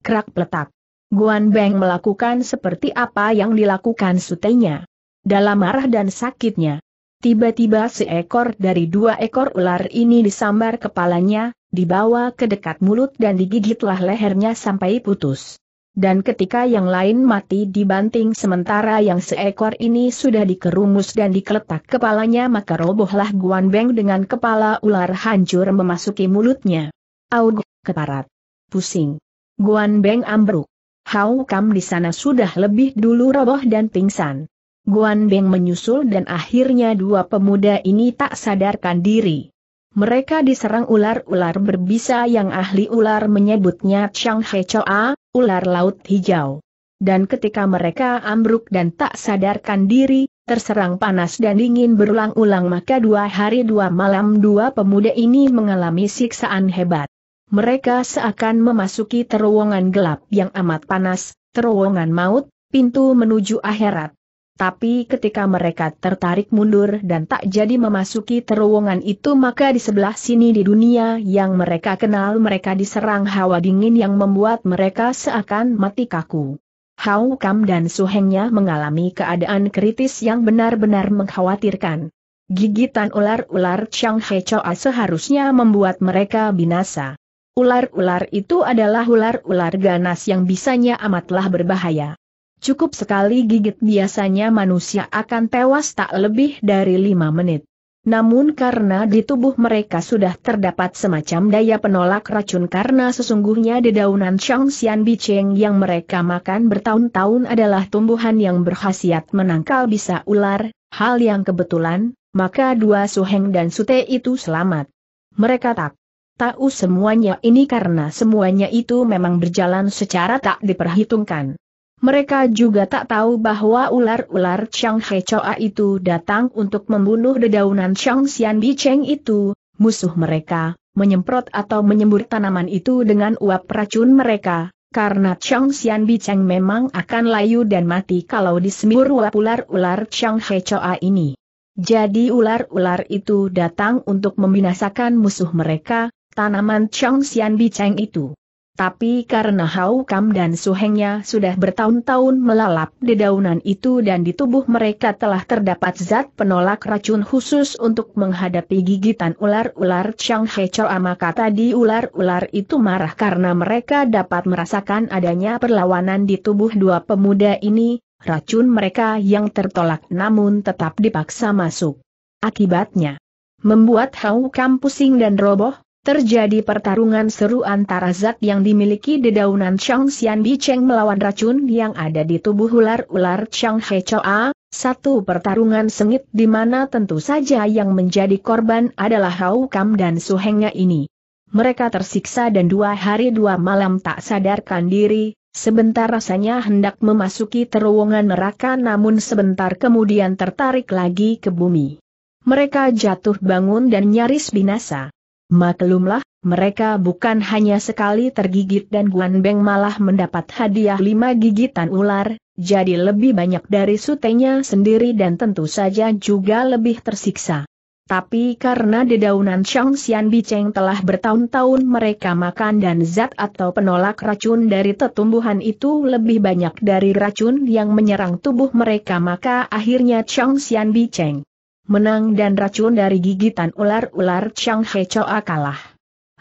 Kerak peletak. Guan Beng melakukan seperti apa yang dilakukan sutenya. Dalam marah dan sakitnya. Tiba-tiba seekor dari dua ekor ular ini disambar kepalanya, dibawa ke dekat mulut dan digigitlah lehernya sampai putus dan ketika yang lain mati dibanting sementara yang seekor ini sudah dikerumus dan dikeletak kepalanya maka robohlah Guan Beng dengan kepala ular hancur memasuki mulutnya. Aug, keparat. Pusing. Guan Beng ambruk. Hau Kam di sana sudah lebih dulu roboh dan pingsan. Guan Beng menyusul dan akhirnya dua pemuda ini tak sadarkan diri. Mereka diserang ular-ular berbisa yang ahli ular menyebutnya Chang He Choa, ular laut hijau. Dan ketika mereka ambruk dan tak sadarkan diri, terserang panas dan dingin berulang-ulang maka dua hari dua malam dua pemuda ini mengalami siksaan hebat. Mereka seakan memasuki terowongan gelap yang amat panas, terowongan maut, pintu menuju akhirat. Tapi ketika mereka tertarik mundur dan tak jadi memasuki terowongan itu maka di sebelah sini di dunia yang mereka kenal mereka diserang hawa dingin yang membuat mereka seakan mati kaku. Hau Kam dan Suhengnya mengalami keadaan kritis yang benar-benar mengkhawatirkan. Gigitan ular-ular Chang He Choa seharusnya membuat mereka binasa. Ular-ular itu adalah ular-ular ganas yang bisanya amatlah berbahaya. Cukup sekali gigit biasanya manusia akan tewas tak lebih dari lima menit. Namun karena di tubuh mereka sudah terdapat semacam daya penolak racun karena sesungguhnya dedaunan Shangxian Bicheng yang mereka makan bertahun-tahun adalah tumbuhan yang berkhasiat menangkal bisa ular, hal yang kebetulan, maka dua Suheng dan Sute itu selamat. Mereka tak tahu semuanya ini karena semuanya itu memang berjalan secara tak diperhitungkan. Mereka juga tak tahu bahwa ular-ular Chang He Choa itu datang untuk membunuh dedaunan Chang Xian Cheng itu, musuh mereka, menyemprot atau menyembur tanaman itu dengan uap racun mereka, karena Chang Xian Cheng memang akan layu dan mati kalau disembur uap ular-ular Chang He Choa ini. Jadi ular-ular itu datang untuk membinasakan musuh mereka, tanaman Chang Xian Cheng itu. Tapi karena Hau Kam dan Suhengnya sudah bertahun-tahun melalap dedaunan itu dan di tubuh mereka telah terdapat zat penolak racun khusus untuk menghadapi gigitan ular-ular Chang He Choa ah, maka tadi ular-ular itu marah karena mereka dapat merasakan adanya perlawanan di tubuh dua pemuda ini, racun mereka yang tertolak namun tetap dipaksa masuk. Akibatnya, membuat Hau Kam pusing dan roboh, Terjadi pertarungan seru antara zat yang dimiliki dedaunan Chang Xian Cheng melawan racun yang ada di tubuh ular-ular Chang He Choa, satu pertarungan sengit di mana tentu saja yang menjadi korban adalah Hao Kam dan Suhengnya ini. Mereka tersiksa dan dua hari dua malam tak sadarkan diri, sebentar rasanya hendak memasuki terowongan neraka namun sebentar kemudian tertarik lagi ke bumi. Mereka jatuh bangun dan nyaris binasa. Maklumlah, mereka bukan hanya sekali tergigit dan Guan Beng malah mendapat hadiah lima gigitan ular, jadi lebih banyak dari sutenya sendiri dan tentu saja juga lebih tersiksa. Tapi karena dedaunan Shang Xian Biceng telah bertahun-tahun mereka makan dan zat atau penolak racun dari tetumbuhan itu lebih banyak dari racun yang menyerang tubuh mereka maka akhirnya Shang Xian Biceng menang dan racun dari gigitan ular-ular Chang He Choa kalah.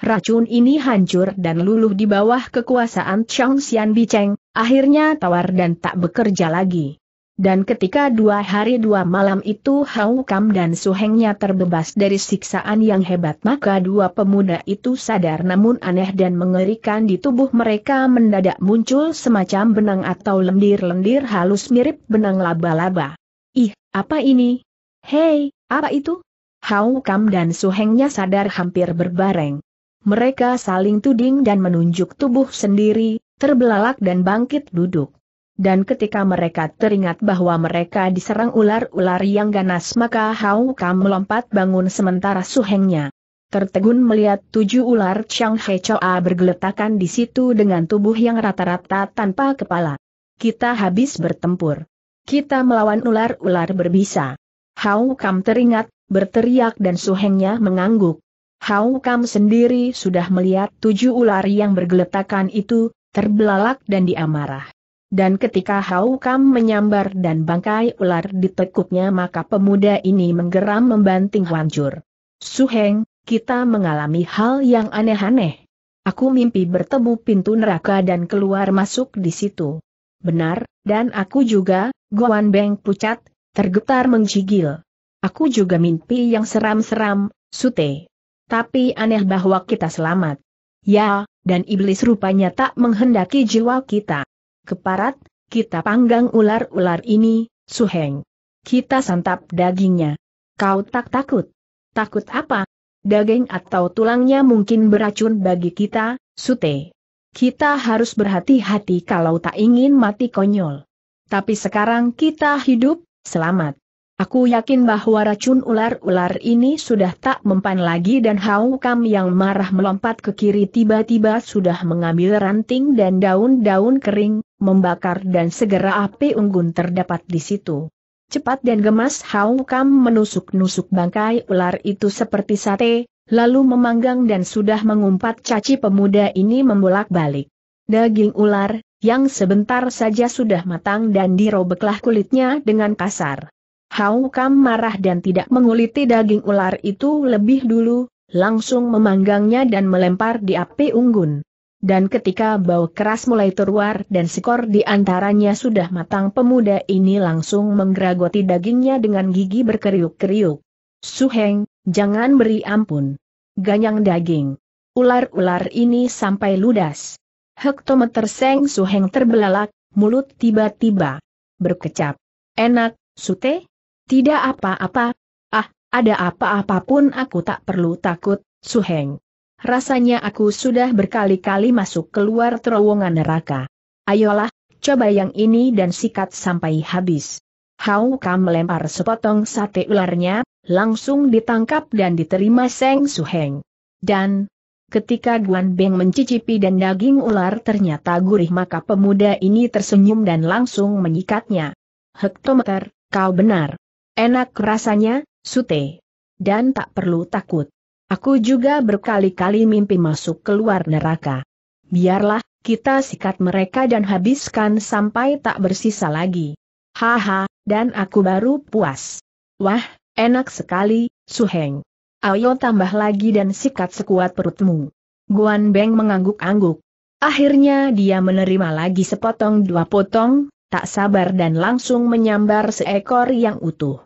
Racun ini hancur dan luluh di bawah kekuasaan Chang Xian Cheng. akhirnya tawar dan tak bekerja lagi. Dan ketika dua hari dua malam itu Hau Kam dan Hengnya terbebas dari siksaan yang hebat maka dua pemuda itu sadar namun aneh dan mengerikan di tubuh mereka mendadak muncul semacam benang atau lendir-lendir halus mirip benang laba-laba. Ih, apa ini? Hei, apa itu? Hau Kam dan Suhengnya sadar hampir berbareng. Mereka saling tuding dan menunjuk tubuh sendiri, terbelalak dan bangkit duduk. Dan ketika mereka teringat bahwa mereka diserang ular-ular yang ganas maka Hau Kam melompat bangun sementara suhengnya. Tertegun melihat tujuh ular Chang He Choa bergeletakan di situ dengan tubuh yang rata-rata tanpa kepala. Kita habis bertempur. Kita melawan ular-ular berbisa. Hau Kam teringat, berteriak dan suhengnya mengangguk. Hau Kam sendiri sudah melihat tujuh ular yang bergeletakan itu, terbelalak dan diamarah. Dan ketika Hau Kam menyambar dan bangkai ular ditekuknya maka pemuda ini menggeram membanting hancur. Suheng, kita mengalami hal yang aneh-aneh. Aku mimpi bertemu pintu neraka dan keluar masuk di situ. Benar, dan aku juga, Guan Beng pucat, Tergetar menggigil. Aku juga mimpi yang seram-seram, Sute. Tapi aneh bahwa kita selamat. Ya, dan iblis rupanya tak menghendaki jiwa kita. Keparat, kita panggang ular-ular ini, Suheng. Kita santap dagingnya. Kau tak takut? Takut apa? Daging atau tulangnya mungkin beracun bagi kita, Sute. Kita harus berhati-hati kalau tak ingin mati konyol. Tapi sekarang kita hidup, Selamat. Aku yakin bahwa racun ular-ular ini sudah tak mempan lagi dan Hau Kam yang marah melompat ke kiri tiba-tiba sudah mengambil ranting dan daun-daun kering, membakar dan segera api unggun terdapat di situ. Cepat dan gemas Hau Kam menusuk-nusuk bangkai ular itu seperti sate, lalu memanggang dan sudah mengumpat caci pemuda ini membolak-balik. Daging ular, yang sebentar saja sudah matang dan dirobeklah kulitnya dengan kasar. Hau Kam marah dan tidak menguliti daging ular itu lebih dulu, langsung memanggangnya dan melempar di api unggun. Dan ketika bau keras mulai terluar dan sekor di antaranya sudah matang pemuda ini langsung menggeragoti dagingnya dengan gigi berkeriuk-keriuk. Suheng, jangan beri ampun. Ganyang daging. Ular-ular ini sampai ludas. Hektometer Seng Suheng terbelalak, mulut tiba-tiba berkecap. Enak, Sute? Tidak apa-apa. Ah, ada apa apapun aku tak perlu takut, Suheng. Rasanya aku sudah berkali-kali masuk keluar terowongan neraka. Ayolah, coba yang ini dan sikat sampai habis. Hau Kam melempar sepotong sate ularnya, langsung ditangkap dan diterima Seng Suheng. Dan, Ketika Guan Beng mencicipi dan daging ular ternyata gurih maka pemuda ini tersenyum dan langsung menyikatnya. Hektometer, kau benar. Enak rasanya, Sute. Dan tak perlu takut. Aku juga berkali-kali mimpi masuk keluar neraka. Biarlah, kita sikat mereka dan habiskan sampai tak bersisa lagi. Haha, dan aku baru puas. Wah, enak sekali, Suheng ayo tambah lagi dan sikat sekuat perutmu. Guan Beng mengangguk-angguk. Akhirnya dia menerima lagi sepotong dua potong, tak sabar dan langsung menyambar seekor yang utuh.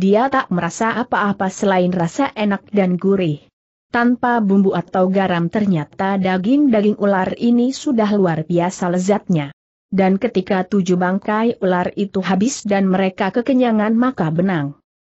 Dia tak merasa apa-apa selain rasa enak dan gurih. Tanpa bumbu atau garam ternyata daging-daging ular ini sudah luar biasa lezatnya. Dan ketika tujuh bangkai ular itu habis dan mereka kekenyangan maka benang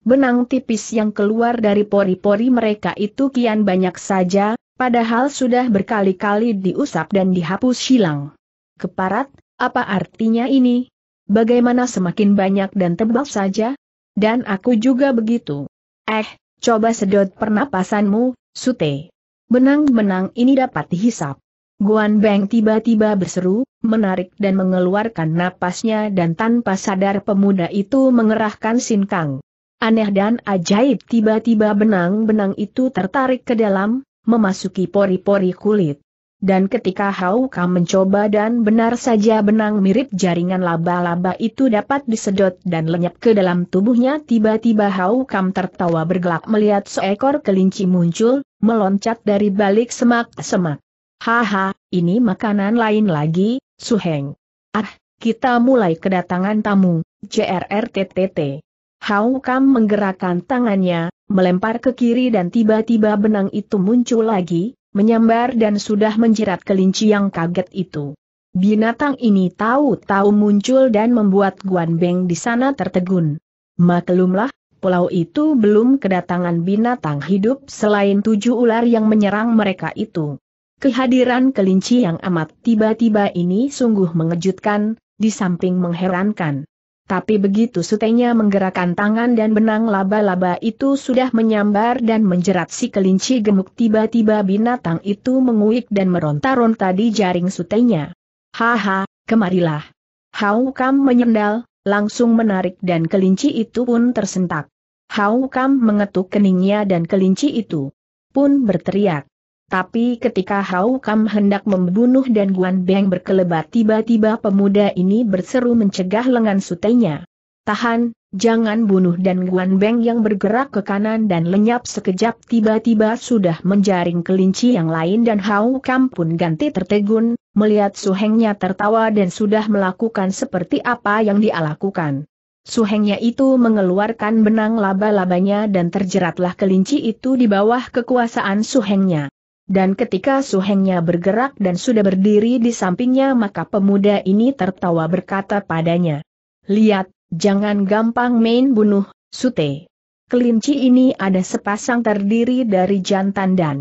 benang tipis yang keluar dari pori-pori mereka itu kian banyak saja, padahal sudah berkali-kali diusap dan dihapus hilang. Keparat, apa artinya ini? Bagaimana semakin banyak dan tebal saja? Dan aku juga begitu. Eh, coba sedot pernapasanmu, Sute. Benang-benang ini dapat dihisap. Guan Beng tiba-tiba berseru, menarik dan mengeluarkan napasnya dan tanpa sadar pemuda itu mengerahkan sinkang. Aneh dan ajaib tiba-tiba benang-benang itu tertarik ke dalam, memasuki pori-pori kulit. Dan ketika Hauka mencoba dan benar saja benang mirip jaringan laba-laba itu dapat disedot dan lenyap ke dalam tubuhnya tiba-tiba Kam tertawa bergelak melihat seekor kelinci muncul, meloncat dari balik semak-semak. Haha, ini makanan lain lagi, Suheng. Ah, kita mulai kedatangan tamu, JRRTTT. Hau Kam menggerakkan tangannya, melempar ke kiri dan tiba-tiba benang itu muncul lagi, menyambar dan sudah menjerat kelinci yang kaget itu. Binatang ini tahu-tahu muncul dan membuat Guan Beng di sana tertegun. Maklumlah, pulau itu belum kedatangan binatang hidup selain tujuh ular yang menyerang mereka itu. Kehadiran kelinci yang amat tiba-tiba ini sungguh mengejutkan, di samping mengherankan. Tapi begitu sutenya menggerakkan tangan dan benang laba-laba itu sudah menyambar dan menjerat si kelinci gemuk tiba-tiba binatang itu menguik dan meronta-ronta di jaring sutenya. Haha, kemarilah. Hau Kam menyendal, langsung menarik dan kelinci itu pun tersentak. Hau mengetuk keningnya dan kelinci itu pun berteriak. Tapi ketika Hau Kam hendak membunuh dan Guan Beng berkelebat tiba-tiba pemuda ini berseru mencegah lengan sutenya. Tahan, jangan bunuh dan Guan Beng yang bergerak ke kanan dan lenyap sekejap tiba-tiba sudah menjaring kelinci yang lain dan Hau Kam pun ganti tertegun, melihat Su Hengnya tertawa dan sudah melakukan seperti apa yang dia lakukan. Hengnya itu mengeluarkan benang laba-labanya dan terjeratlah kelinci itu di bawah kekuasaan Su Hengnya. Dan ketika suhengnya bergerak dan sudah berdiri di sampingnya maka pemuda ini tertawa berkata padanya. Lihat, jangan gampang main bunuh, sute. Kelinci ini ada sepasang terdiri dari jantan dan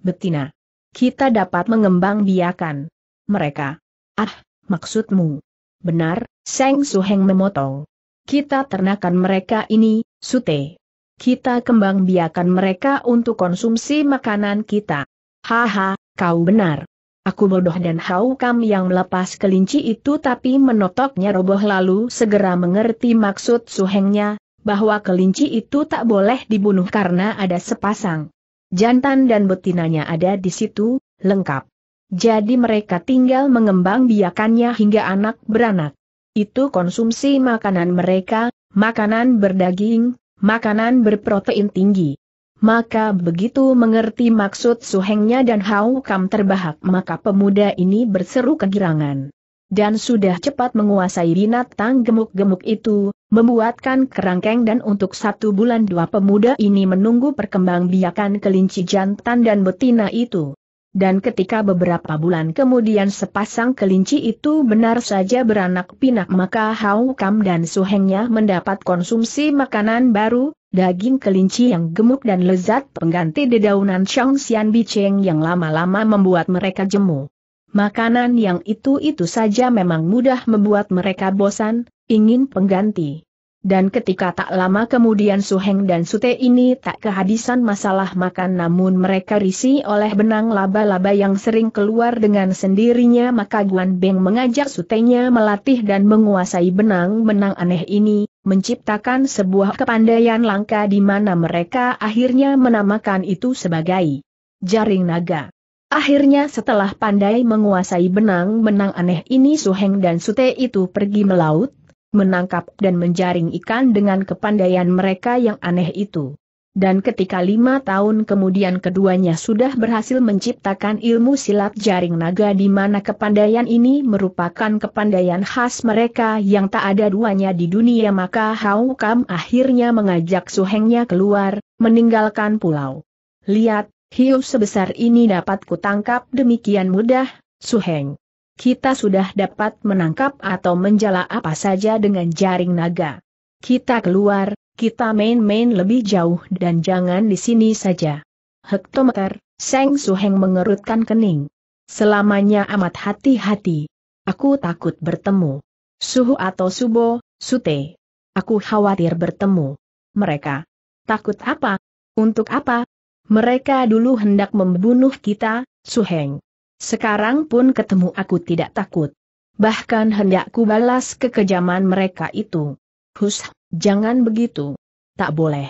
betina. Kita dapat mengembang biakan mereka. Ah, maksudmu. Benar, Seng Suheng memotong. Kita ternakan mereka ini, sute. Kita kembang biakan mereka untuk konsumsi makanan kita. Haha, kau benar. Aku bodoh dan hau kam yang melepas kelinci itu tapi menotoknya roboh lalu segera mengerti maksud suhengnya, bahwa kelinci itu tak boleh dibunuh karena ada sepasang. Jantan dan betinanya ada di situ, lengkap. Jadi mereka tinggal mengembang biakannya hingga anak beranak. Itu konsumsi makanan mereka, makanan berdaging, makanan berprotein tinggi. Maka begitu mengerti maksud suhengnya dan Hau Kam terbahak maka pemuda ini berseru kegirangan. Dan sudah cepat menguasai binatang gemuk-gemuk itu, membuatkan kerangkeng dan untuk satu bulan dua pemuda ini menunggu perkembang biakan kelinci jantan dan betina itu. Dan ketika beberapa bulan kemudian sepasang kelinci itu benar saja beranak pinak maka Hau Kam dan suhengnya mendapat konsumsi makanan baru, daging kelinci yang gemuk dan lezat pengganti dedaunan Xian bicheng yang lama-lama membuat mereka jemu. Makanan yang itu-itu saja memang mudah membuat mereka bosan, ingin pengganti. Dan ketika tak lama kemudian Suheng dan Sute ini tak kehabisan masalah makan namun mereka risi oleh benang laba-laba yang sering keluar dengan sendirinya maka Guan Beng mengajak nya melatih dan menguasai benang-benang aneh ini, menciptakan sebuah kepandaian langka di mana mereka akhirnya menamakan itu sebagai jaring naga. Akhirnya setelah pandai menguasai benang-benang aneh ini Suheng dan Sute itu pergi melaut, menangkap dan menjaring ikan dengan kepandaian mereka yang aneh itu dan ketika lima tahun kemudian keduanya sudah berhasil menciptakan ilmu silat jaring naga di mana kepandaian ini merupakan kepandaian khas mereka yang tak ada duanya di dunia maka Hau Kam akhirnya mengajak suhengnya keluar, meninggalkan pulau. Lihat, hiu sebesar ini dapat kutangkap demikian mudah, suheng. Kita sudah dapat menangkap atau menjala apa saja dengan jaring naga. Kita keluar, kita main-main lebih jauh dan jangan di sini saja. Hektometer, Seng Suheng mengerutkan kening. Selamanya amat hati-hati. Aku takut bertemu. Suhu atau Subo, Sute. Aku khawatir bertemu. Mereka. Takut apa? Untuk apa? Mereka dulu hendak membunuh kita, Suheng. Sekarang pun ketemu aku tidak takut. Bahkan hendak ku balas kekejaman mereka itu. Hush. Jangan begitu. Tak boleh.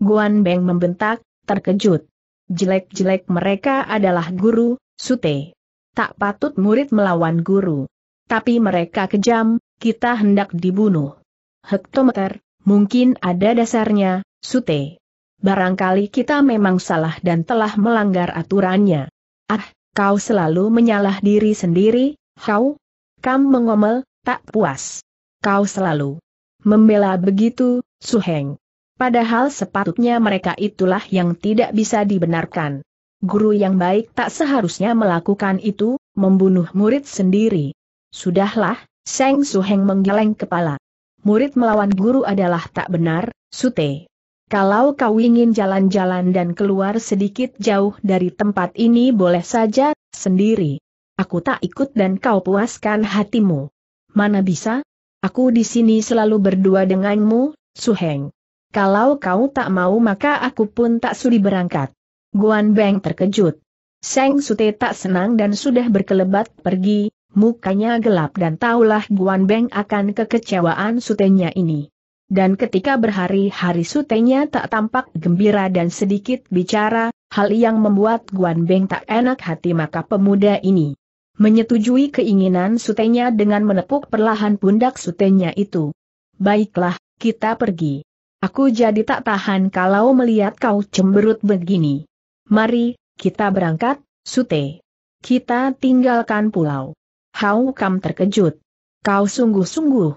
Guan Beng membentak, terkejut. Jelek-jelek mereka adalah guru, sute. Tak patut murid melawan guru. Tapi mereka kejam, kita hendak dibunuh. Hektometer, mungkin ada dasarnya, sute. Barangkali kita memang salah dan telah melanggar aturannya. Ah, kau selalu menyalah diri sendiri, kau? Kam mengomel, tak puas. Kau selalu membela begitu, Su Heng. Padahal sepatutnya mereka itulah yang tidak bisa dibenarkan. Guru yang baik tak seharusnya melakukan itu, membunuh murid sendiri. Sudahlah, Seng Heng menggeleng kepala. Murid melawan guru adalah tak benar, Sute. Kalau kau ingin jalan-jalan dan keluar sedikit jauh dari tempat ini boleh saja, sendiri. Aku tak ikut dan kau puaskan hatimu. Mana bisa, Aku di sini selalu berdua denganmu, Suheng. Kalau kau tak mau maka aku pun tak sudi berangkat. Guan Beng terkejut. Seng Sute tak senang dan sudah berkelebat pergi, mukanya gelap dan taulah Guan Beng akan kekecewaan sutenya ini. Dan ketika berhari-hari sutenya tak tampak gembira dan sedikit bicara, hal yang membuat Guan Beng tak enak hati maka pemuda ini menyetujui keinginan sutenya dengan menepuk perlahan pundak sutenya itu. Baiklah, kita pergi. Aku jadi tak tahan kalau melihat kau cemberut begini. Mari, kita berangkat, Sute. Kita tinggalkan pulau. Hau Kam terkejut. Kau sungguh-sungguh.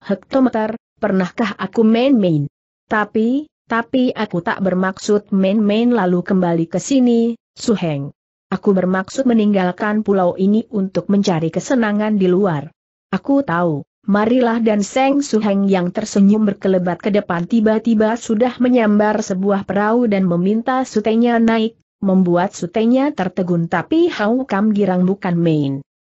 Hektometer, pernahkah aku main-main? Tapi, tapi aku tak bermaksud main-main lalu kembali ke sini, Suheng. Aku bermaksud meninggalkan pulau ini untuk mencari kesenangan di luar. Aku tahu, marilah dan Seng Suheng yang tersenyum berkelebat ke depan tiba-tiba sudah menyambar sebuah perahu dan meminta sutenya naik, membuat sutenya tertegun tapi Hau Kam Girang bukan main.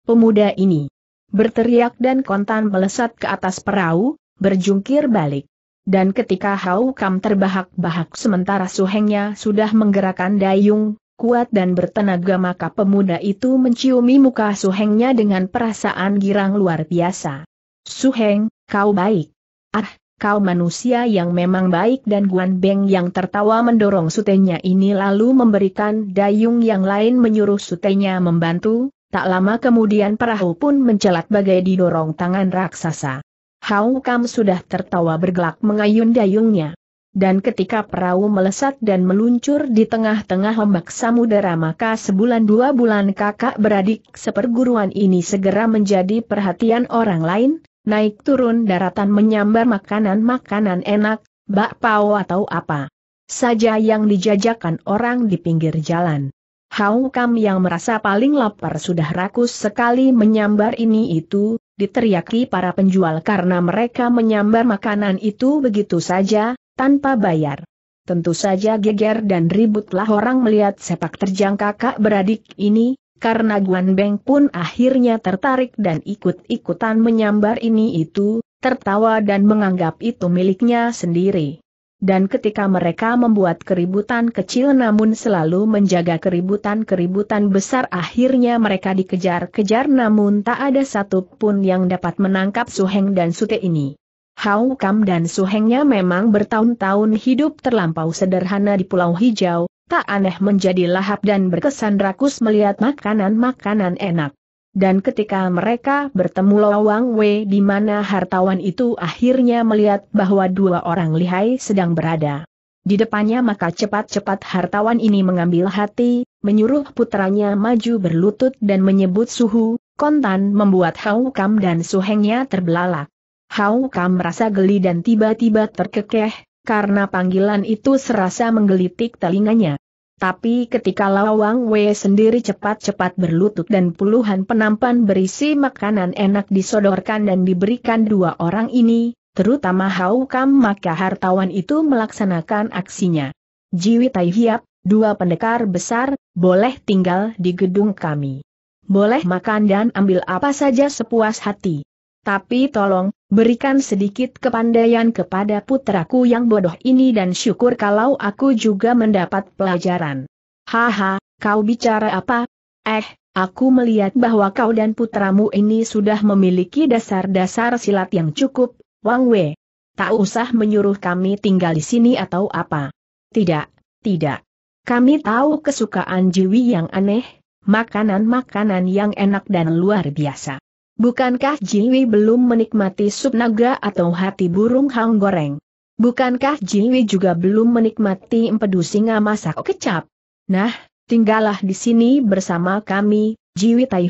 Pemuda ini berteriak dan kontan melesat ke atas perahu, berjungkir balik. Dan ketika Hau Kam terbahak-bahak sementara suhengnya sudah menggerakkan dayung, kuat dan bertenaga maka pemuda itu menciumi muka Suhengnya dengan perasaan girang luar biasa. Suheng, kau baik. Ah, kau manusia yang memang baik dan Guan Beng yang tertawa mendorong sutenya ini lalu memberikan dayung yang lain menyuruh sutenya membantu, tak lama kemudian perahu pun mencelat bagai didorong tangan raksasa. Hau Kam sudah tertawa bergelak mengayun dayungnya dan ketika perahu melesat dan meluncur di tengah-tengah ombak samudera maka sebulan dua bulan kakak beradik seperguruan ini segera menjadi perhatian orang lain, naik turun daratan menyambar makanan-makanan enak, bakpao atau apa saja yang dijajakan orang di pinggir jalan. Hau Kam yang merasa paling lapar sudah rakus sekali menyambar ini itu, diteriaki para penjual karena mereka menyambar makanan itu begitu saja, tanpa bayar. Tentu saja geger dan ributlah orang melihat sepak terjang kakak beradik ini, karena Guan Beng pun akhirnya tertarik dan ikut-ikutan menyambar ini itu, tertawa dan menganggap itu miliknya sendiri. Dan ketika mereka membuat keributan kecil namun selalu menjaga keributan-keributan besar akhirnya mereka dikejar-kejar namun tak ada satupun yang dapat menangkap Suheng dan Sute ini. Hau Kam dan Suhengnya memang bertahun-tahun hidup terlampau sederhana di Pulau Hijau, tak aneh menjadi lahap dan berkesan rakus melihat makanan-makanan enak. Dan ketika mereka bertemu Lawang Wei di mana hartawan itu akhirnya melihat bahwa dua orang lihai sedang berada. Di depannya maka cepat-cepat hartawan ini mengambil hati, menyuruh putranya maju berlutut dan menyebut suhu, kontan membuat Hau Kam dan suhengnya terbelalak. Hau Kam merasa geli dan tiba-tiba terkekeh, karena panggilan itu serasa menggelitik telinganya. Tapi ketika Lawang Wei sendiri cepat-cepat berlutut dan puluhan penampan berisi makanan enak disodorkan dan diberikan dua orang ini, terutama Hau Kam maka hartawan itu melaksanakan aksinya. Jiwi Tai Hiap, dua pendekar besar, boleh tinggal di gedung kami. Boleh makan dan ambil apa saja sepuas hati. Tapi tolong, Berikan sedikit kepandaian kepada putraku yang bodoh ini dan syukur kalau aku juga mendapat pelajaran. Haha, kau bicara apa? Eh, aku melihat bahwa kau dan putramu ini sudah memiliki dasar-dasar silat yang cukup, Wang Wei. Tak usah menyuruh kami tinggal di sini atau apa. Tidak, tidak. Kami tahu kesukaan Jiwi yang aneh, makanan-makanan yang enak dan luar biasa. Bukankah Jiwi belum menikmati sup naga atau hati burung hang goreng? Bukankah Jiwi juga belum menikmati empedu singa masak kecap? Nah, tinggallah di sini bersama kami, Jiwi Tai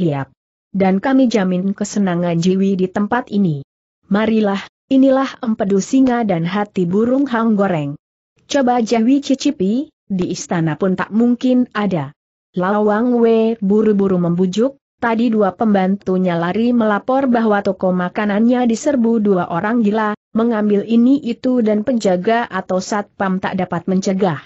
Dan kami jamin kesenangan Jiwi di tempat ini. Marilah, inilah empedu singa dan hati burung hang goreng. Coba Jiwi cicipi, di istana pun tak mungkin ada. Lawang Wei buru-buru membujuk, Tadi dua pembantunya lari melapor bahwa toko makanannya diserbu dua orang gila, mengambil ini itu dan penjaga atau satpam tak dapat mencegah.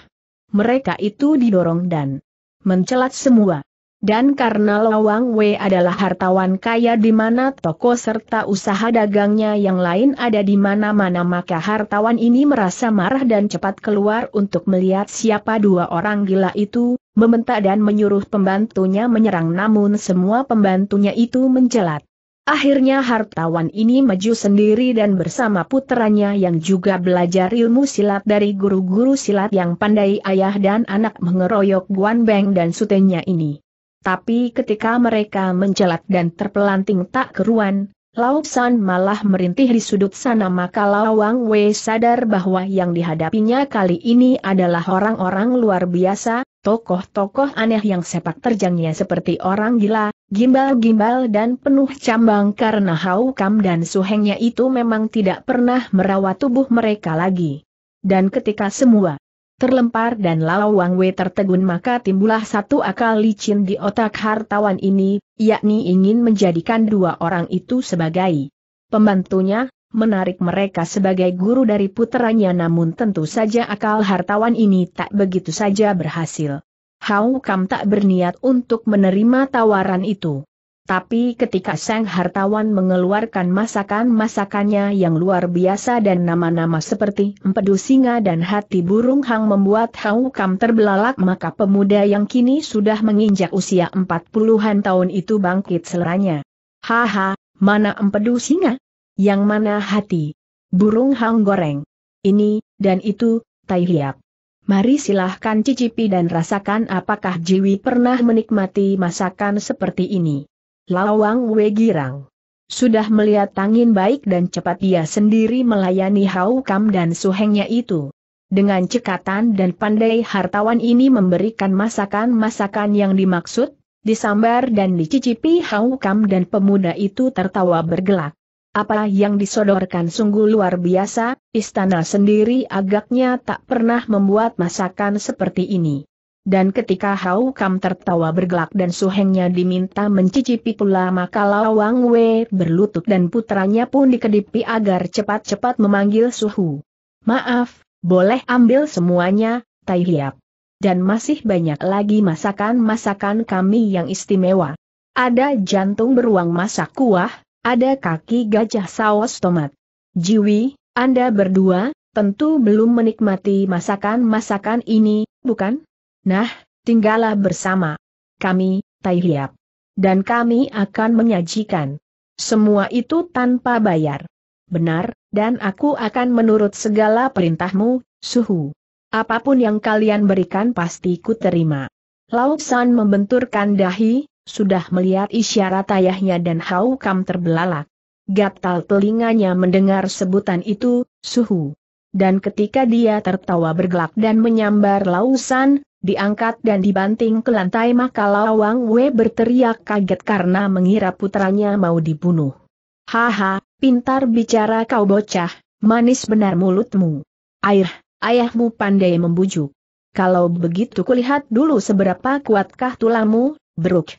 Mereka itu didorong dan mencelat semua. Dan karena Lawang W adalah hartawan kaya di mana toko serta usaha dagangnya yang lain ada di mana-mana maka hartawan ini merasa marah dan cepat keluar untuk melihat siapa dua orang gila itu, Meminta dan menyuruh pembantunya menyerang namun semua pembantunya itu menjelat. Akhirnya hartawan ini maju sendiri dan bersama putranya yang juga belajar ilmu silat dari guru-guru silat yang pandai ayah dan anak mengeroyok Guan Beng dan sutenya ini. Tapi ketika mereka menjelat dan terpelanting tak keruan, Lau San malah merintih di sudut sana maka Wang Wei sadar bahwa yang dihadapinya kali ini adalah orang-orang luar biasa, Tokoh-tokoh aneh yang sepak terjangnya seperti orang gila, gimbal-gimbal dan penuh cambang karena Hau Kam dan Suhengnya itu memang tidak pernah merawat tubuh mereka lagi. Dan ketika semua terlempar dan Wang Wei tertegun maka timbullah satu akal licin di otak hartawan ini, yakni ingin menjadikan dua orang itu sebagai pembantunya, menarik mereka sebagai guru dari puteranya namun tentu saja akal hartawan ini tak begitu saja berhasil. Hau Kam tak berniat untuk menerima tawaran itu. Tapi ketika sang hartawan mengeluarkan masakan-masakannya yang luar biasa dan nama-nama seperti empedu singa dan hati burung hang membuat Hau Kam terbelalak maka pemuda yang kini sudah menginjak usia empat puluhan tahun itu bangkit seleranya. Haha, mana empedu singa? Yang mana hati? Burung hang goreng. Ini, dan itu, tai hiap. Mari silahkan cicipi dan rasakan apakah Jiwi pernah menikmati masakan seperti ini. Lawang We Girang. Sudah melihat tangin baik dan cepat dia sendiri melayani Hau Kam dan suhengnya itu. Dengan cekatan dan pandai hartawan ini memberikan masakan-masakan yang dimaksud, disambar dan dicicipi Hau Kam dan pemuda itu tertawa bergelak. Apa yang disodorkan sungguh luar biasa, istana sendiri agaknya tak pernah membuat masakan seperti ini. Dan ketika Hau Kam tertawa bergelak dan suhengnya diminta mencicipi pula maka Lawang Wei berlutut dan putranya pun dikedipi agar cepat-cepat memanggil suhu. Maaf, boleh ambil semuanya, Tai Hiap. Dan masih banyak lagi masakan-masakan kami yang istimewa. Ada jantung beruang masak kuah, ada kaki gajah saus tomat. Jiwi, Anda berdua, tentu belum menikmati masakan-masakan ini, bukan? Nah, tinggallah bersama. Kami, Tai Hiap. Dan kami akan menyajikan. Semua itu tanpa bayar. Benar, dan aku akan menurut segala perintahmu, suhu. Apapun yang kalian berikan pasti ku terima. Lauk San membenturkan dahi, sudah melihat isyarat ayahnya dan Hau Kam terbelalak. Gatal telinganya mendengar sebutan itu, suhu. Dan ketika dia tertawa bergelak dan menyambar lausan, diangkat dan dibanting ke lantai maka Lawang we berteriak kaget karena mengira putranya mau dibunuh. Haha, pintar bicara kau bocah, manis benar mulutmu. Air, ayahmu pandai membujuk. Kalau begitu kulihat dulu seberapa kuatkah tulamu, Bruk.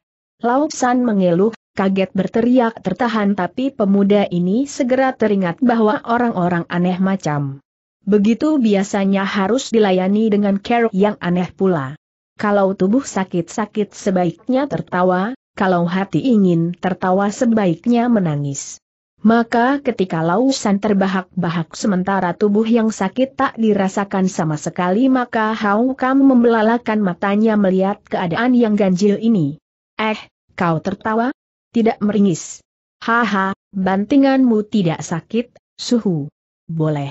San mengeluh, kaget berteriak tertahan tapi pemuda ini segera teringat bahwa orang-orang aneh macam. Begitu biasanya harus dilayani dengan care yang aneh pula. Kalau tubuh sakit-sakit sebaiknya tertawa, kalau hati ingin tertawa sebaiknya menangis. Maka ketika lausan terbahak-bahak sementara tubuh yang sakit tak dirasakan sama sekali maka Hau Kam membelalakan matanya melihat keadaan yang ganjil ini. Eh, Kau tertawa? Tidak meringis. Haha, bantinganmu tidak sakit, suhu. Boleh.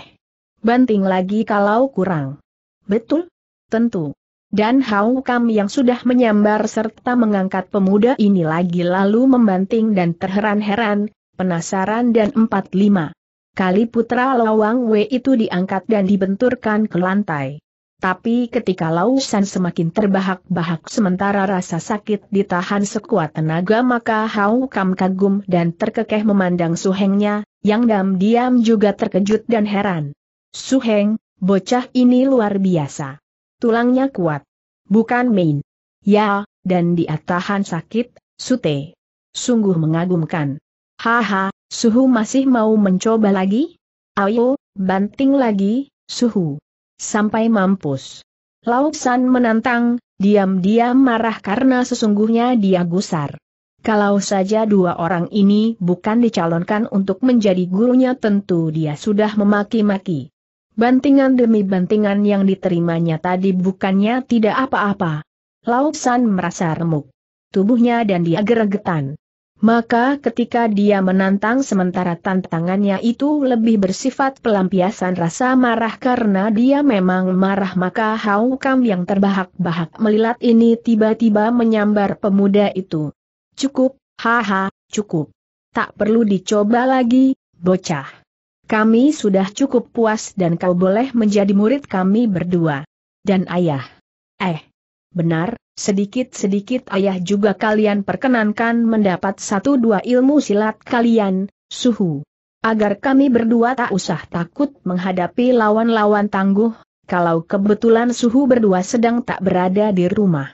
Banting lagi kalau kurang. Betul? Tentu. Dan Hau Kam yang sudah menyambar serta mengangkat pemuda ini lagi lalu membanting dan terheran-heran, penasaran dan empat lima. Kali putra Lawang Wei itu diangkat dan dibenturkan ke lantai. Tapi ketika Lausan semakin terbahak-bahak sementara rasa sakit ditahan sekuat tenaga maka Hau Kam kagum dan terkekeh memandang Su Hengnya yang diam-diam juga terkejut dan heran. Suheng, bocah ini luar biasa. Tulangnya kuat. Bukan main. Ya, dan dia tahan sakit, sute. Sungguh mengagumkan. Haha, suhu masih mau mencoba lagi? Ayo, banting lagi, suhu sampai mampus. Lauksan menantang, diam-diam marah karena sesungguhnya dia gusar. Kalau saja dua orang ini bukan dicalonkan untuk menjadi gurunya tentu dia sudah memaki-maki. Bantingan demi bantingan yang diterimanya tadi bukannya tidak apa-apa. Lauksan merasa remuk. Tubuhnya dan dia geregetan. Maka ketika dia menantang sementara tantangannya itu lebih bersifat pelampiasan rasa marah karena dia memang marah maka Hau Kam yang terbahak-bahak melilat ini tiba-tiba menyambar pemuda itu. Cukup, haha, cukup. Tak perlu dicoba lagi, bocah. Kami sudah cukup puas dan kau boleh menjadi murid kami berdua. Dan ayah. Eh, benar, Sedikit-sedikit ayah juga kalian perkenankan mendapat satu dua ilmu silat kalian, suhu. Agar kami berdua tak usah takut menghadapi lawan-lawan tangguh, kalau kebetulan suhu berdua sedang tak berada di rumah.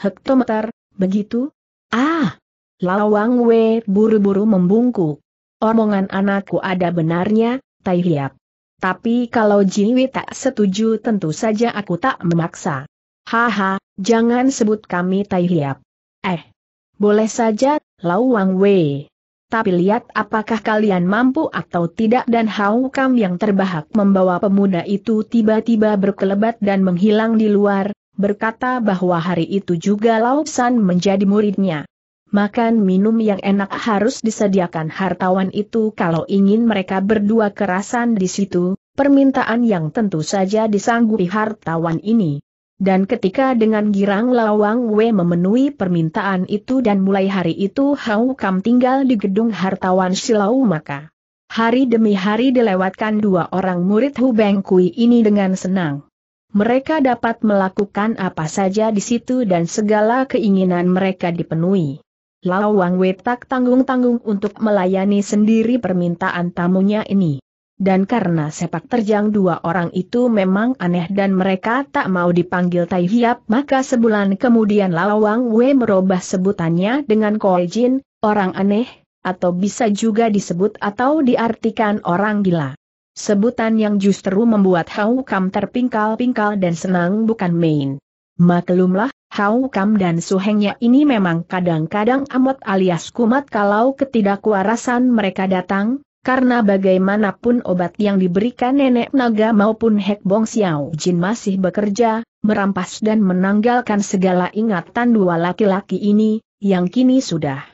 Hektometer, begitu? Ah! Lawang W buru-buru membungkuk. Omongan anakku ada benarnya, Tai Hiap. Tapi kalau Jiwi tak setuju tentu saja aku tak memaksa. Haha, jangan sebut kami Tai Hiap. Eh, boleh saja, Lau Wang Wei. Tapi lihat apakah kalian mampu atau tidak dan Hau Kam yang terbahak membawa pemuda itu tiba-tiba berkelebat dan menghilang di luar, berkata bahwa hari itu juga Lau San menjadi muridnya. Makan minum yang enak harus disediakan hartawan itu kalau ingin mereka berdua kerasan di situ, permintaan yang tentu saja disanggupi hartawan ini dan ketika dengan girang lawang Wei memenuhi permintaan itu dan mulai hari itu Hau Kam tinggal di gedung hartawan Silau maka hari demi hari dilewatkan dua orang murid Hu Beng Kui ini dengan senang. Mereka dapat melakukan apa saja di situ dan segala keinginan mereka dipenuhi. Lawang Wei tak tanggung-tanggung untuk melayani sendiri permintaan tamunya ini dan karena sepak terjang dua orang itu memang aneh dan mereka tak mau dipanggil Tai Hiap maka sebulan kemudian Lawang Wei merubah sebutannya dengan Koi Jin, orang aneh, atau bisa juga disebut atau diartikan orang gila. Sebutan yang justru membuat Hau Kam terpingkal-pingkal dan senang bukan main. Maklumlah, Hau Kam dan suhengnya ini memang kadang-kadang amat alias kumat kalau ketidakwarasan mereka datang, karena bagaimanapun obat yang diberikan nenek naga maupun Hek Bong Xiao Jin masih bekerja, merampas dan menanggalkan segala ingatan dua laki-laki ini, yang kini sudah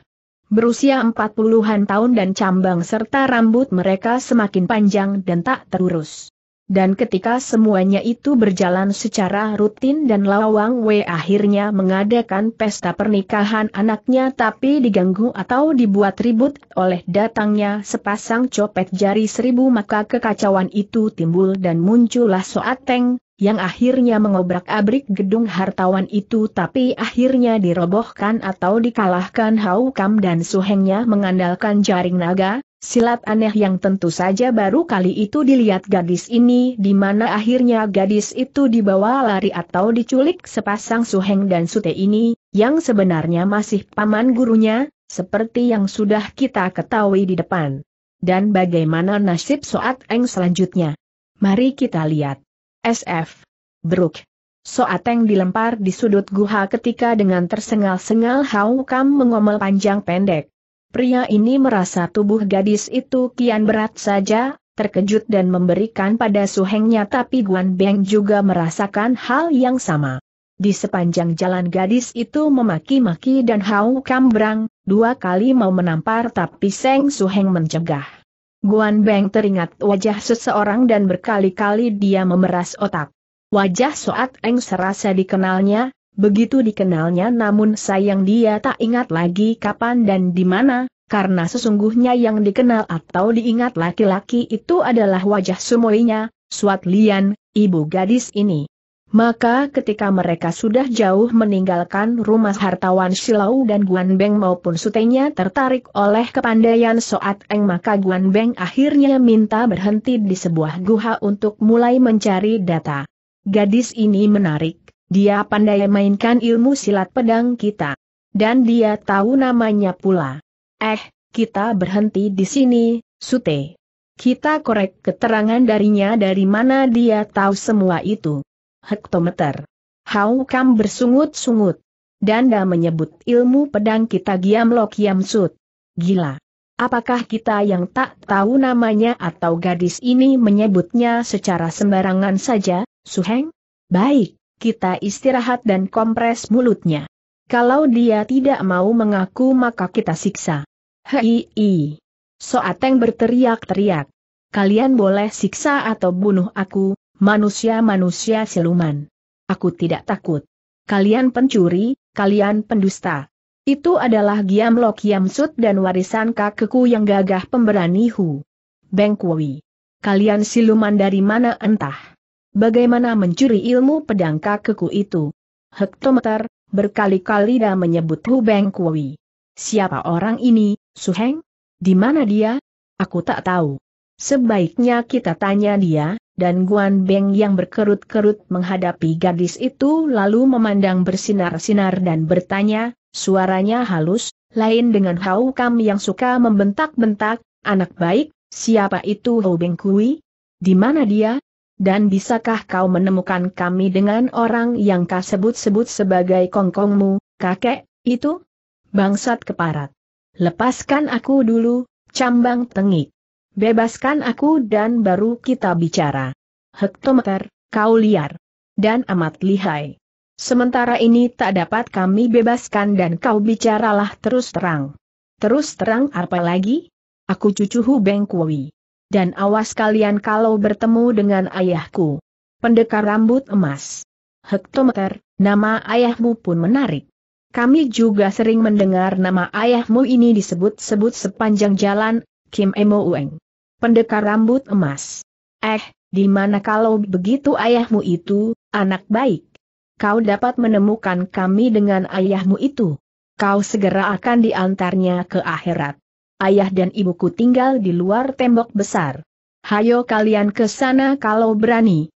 berusia empat puluhan tahun dan cambang serta rambut mereka semakin panjang dan tak terurus. Dan ketika semuanya itu berjalan secara rutin dan Lawang Wei akhirnya mengadakan pesta pernikahan anaknya tapi diganggu atau dibuat ribut oleh datangnya sepasang copet jari seribu maka kekacauan itu timbul dan muncullah Soateng, yang akhirnya mengobrak-abrik gedung hartawan itu tapi akhirnya dirobohkan atau dikalahkan Hau Kam dan Suhengnya mengandalkan jaring naga, silat aneh yang tentu saja baru kali itu dilihat gadis ini di mana akhirnya gadis itu dibawa lari atau diculik sepasang Suheng dan Sute ini, yang sebenarnya masih paman gurunya, seperti yang sudah kita ketahui di depan. Dan bagaimana nasib Soat Eng selanjutnya? Mari kita lihat. SF. Brook. Soateng dilempar di sudut guha ketika dengan tersengal-sengal Hau Kam mengomel panjang pendek. Pria ini merasa tubuh gadis itu kian berat saja, terkejut dan memberikan pada suhengnya tapi Guan Beng juga merasakan hal yang sama. Di sepanjang jalan gadis itu memaki-maki dan Hau Kam berang, dua kali mau menampar tapi Seng Suheng mencegah. Guan Beng teringat wajah seseorang dan berkali-kali dia memeras otak. Wajah Soat Eng serasa dikenalnya, begitu dikenalnya namun sayang dia tak ingat lagi kapan dan di mana, karena sesungguhnya yang dikenal atau diingat laki-laki itu adalah wajah sumoinya, Suat Lian, ibu gadis ini. Maka ketika mereka sudah jauh meninggalkan rumah hartawan Silau dan Guan Beng maupun sutenya tertarik oleh kepandaian Soat Eng maka Guan Beng akhirnya minta berhenti di sebuah guha untuk mulai mencari data. Gadis ini menarik, dia pandai mainkan ilmu silat pedang kita. Dan dia tahu namanya pula. Eh, kita berhenti di sini, Sute. Kita korek keterangan darinya dari mana dia tahu semua itu hektometer. Hau Kam bersungut-sungut. Danda menyebut ilmu pedang kita Giam Lok Yam Sut. Gila. Apakah kita yang tak tahu namanya atau gadis ini menyebutnya secara sembarangan saja, Suheng? Baik, kita istirahat dan kompres mulutnya. Kalau dia tidak mau mengaku maka kita siksa. Hei, Soateng berteriak-teriak. Kalian boleh siksa atau bunuh aku, manusia-manusia siluman. Aku tidak takut. Kalian pencuri, kalian pendusta. Itu adalah Giam Lok Sut dan warisan kakekku yang gagah pemberani Hu. Beng Kui. Kalian siluman dari mana entah. Bagaimana mencuri ilmu pedang kakekku itu? Hektometer, berkali-kali dah menyebut Hu Beng Kui. Siapa orang ini, Suheng? Di mana dia? Aku tak tahu. Sebaiknya kita tanya dia, dan Guan Beng yang berkerut-kerut menghadapi gadis itu lalu memandang bersinar-sinar dan bertanya, suaranya halus, lain dengan Hau Kam yang suka membentak-bentak, anak baik, siapa itu Hau Beng Kui? Di mana dia? Dan bisakah kau menemukan kami dengan orang yang kau sebut-sebut sebagai kongkongmu, kakek, itu? Bangsat keparat. Lepaskan aku dulu, cambang tengik. Bebaskan aku dan baru kita bicara. Hektometer, kau liar. Dan amat lihai. Sementara ini tak dapat kami bebaskan dan kau bicaralah terus terang. Terus terang apa lagi? Aku cucu Hubeng Kui. Dan awas kalian kalau bertemu dengan ayahku. Pendekar rambut emas. Hektometer, nama ayahmu pun menarik. Kami juga sering mendengar nama ayahmu ini disebut-sebut sepanjang jalan Kim Emo Ueng. Pendekar rambut emas. Eh, di mana kalau begitu ayahmu itu, anak baik? Kau dapat menemukan kami dengan ayahmu itu. Kau segera akan diantarnya ke akhirat. Ayah dan ibuku tinggal di luar tembok besar. Hayo kalian ke sana kalau berani.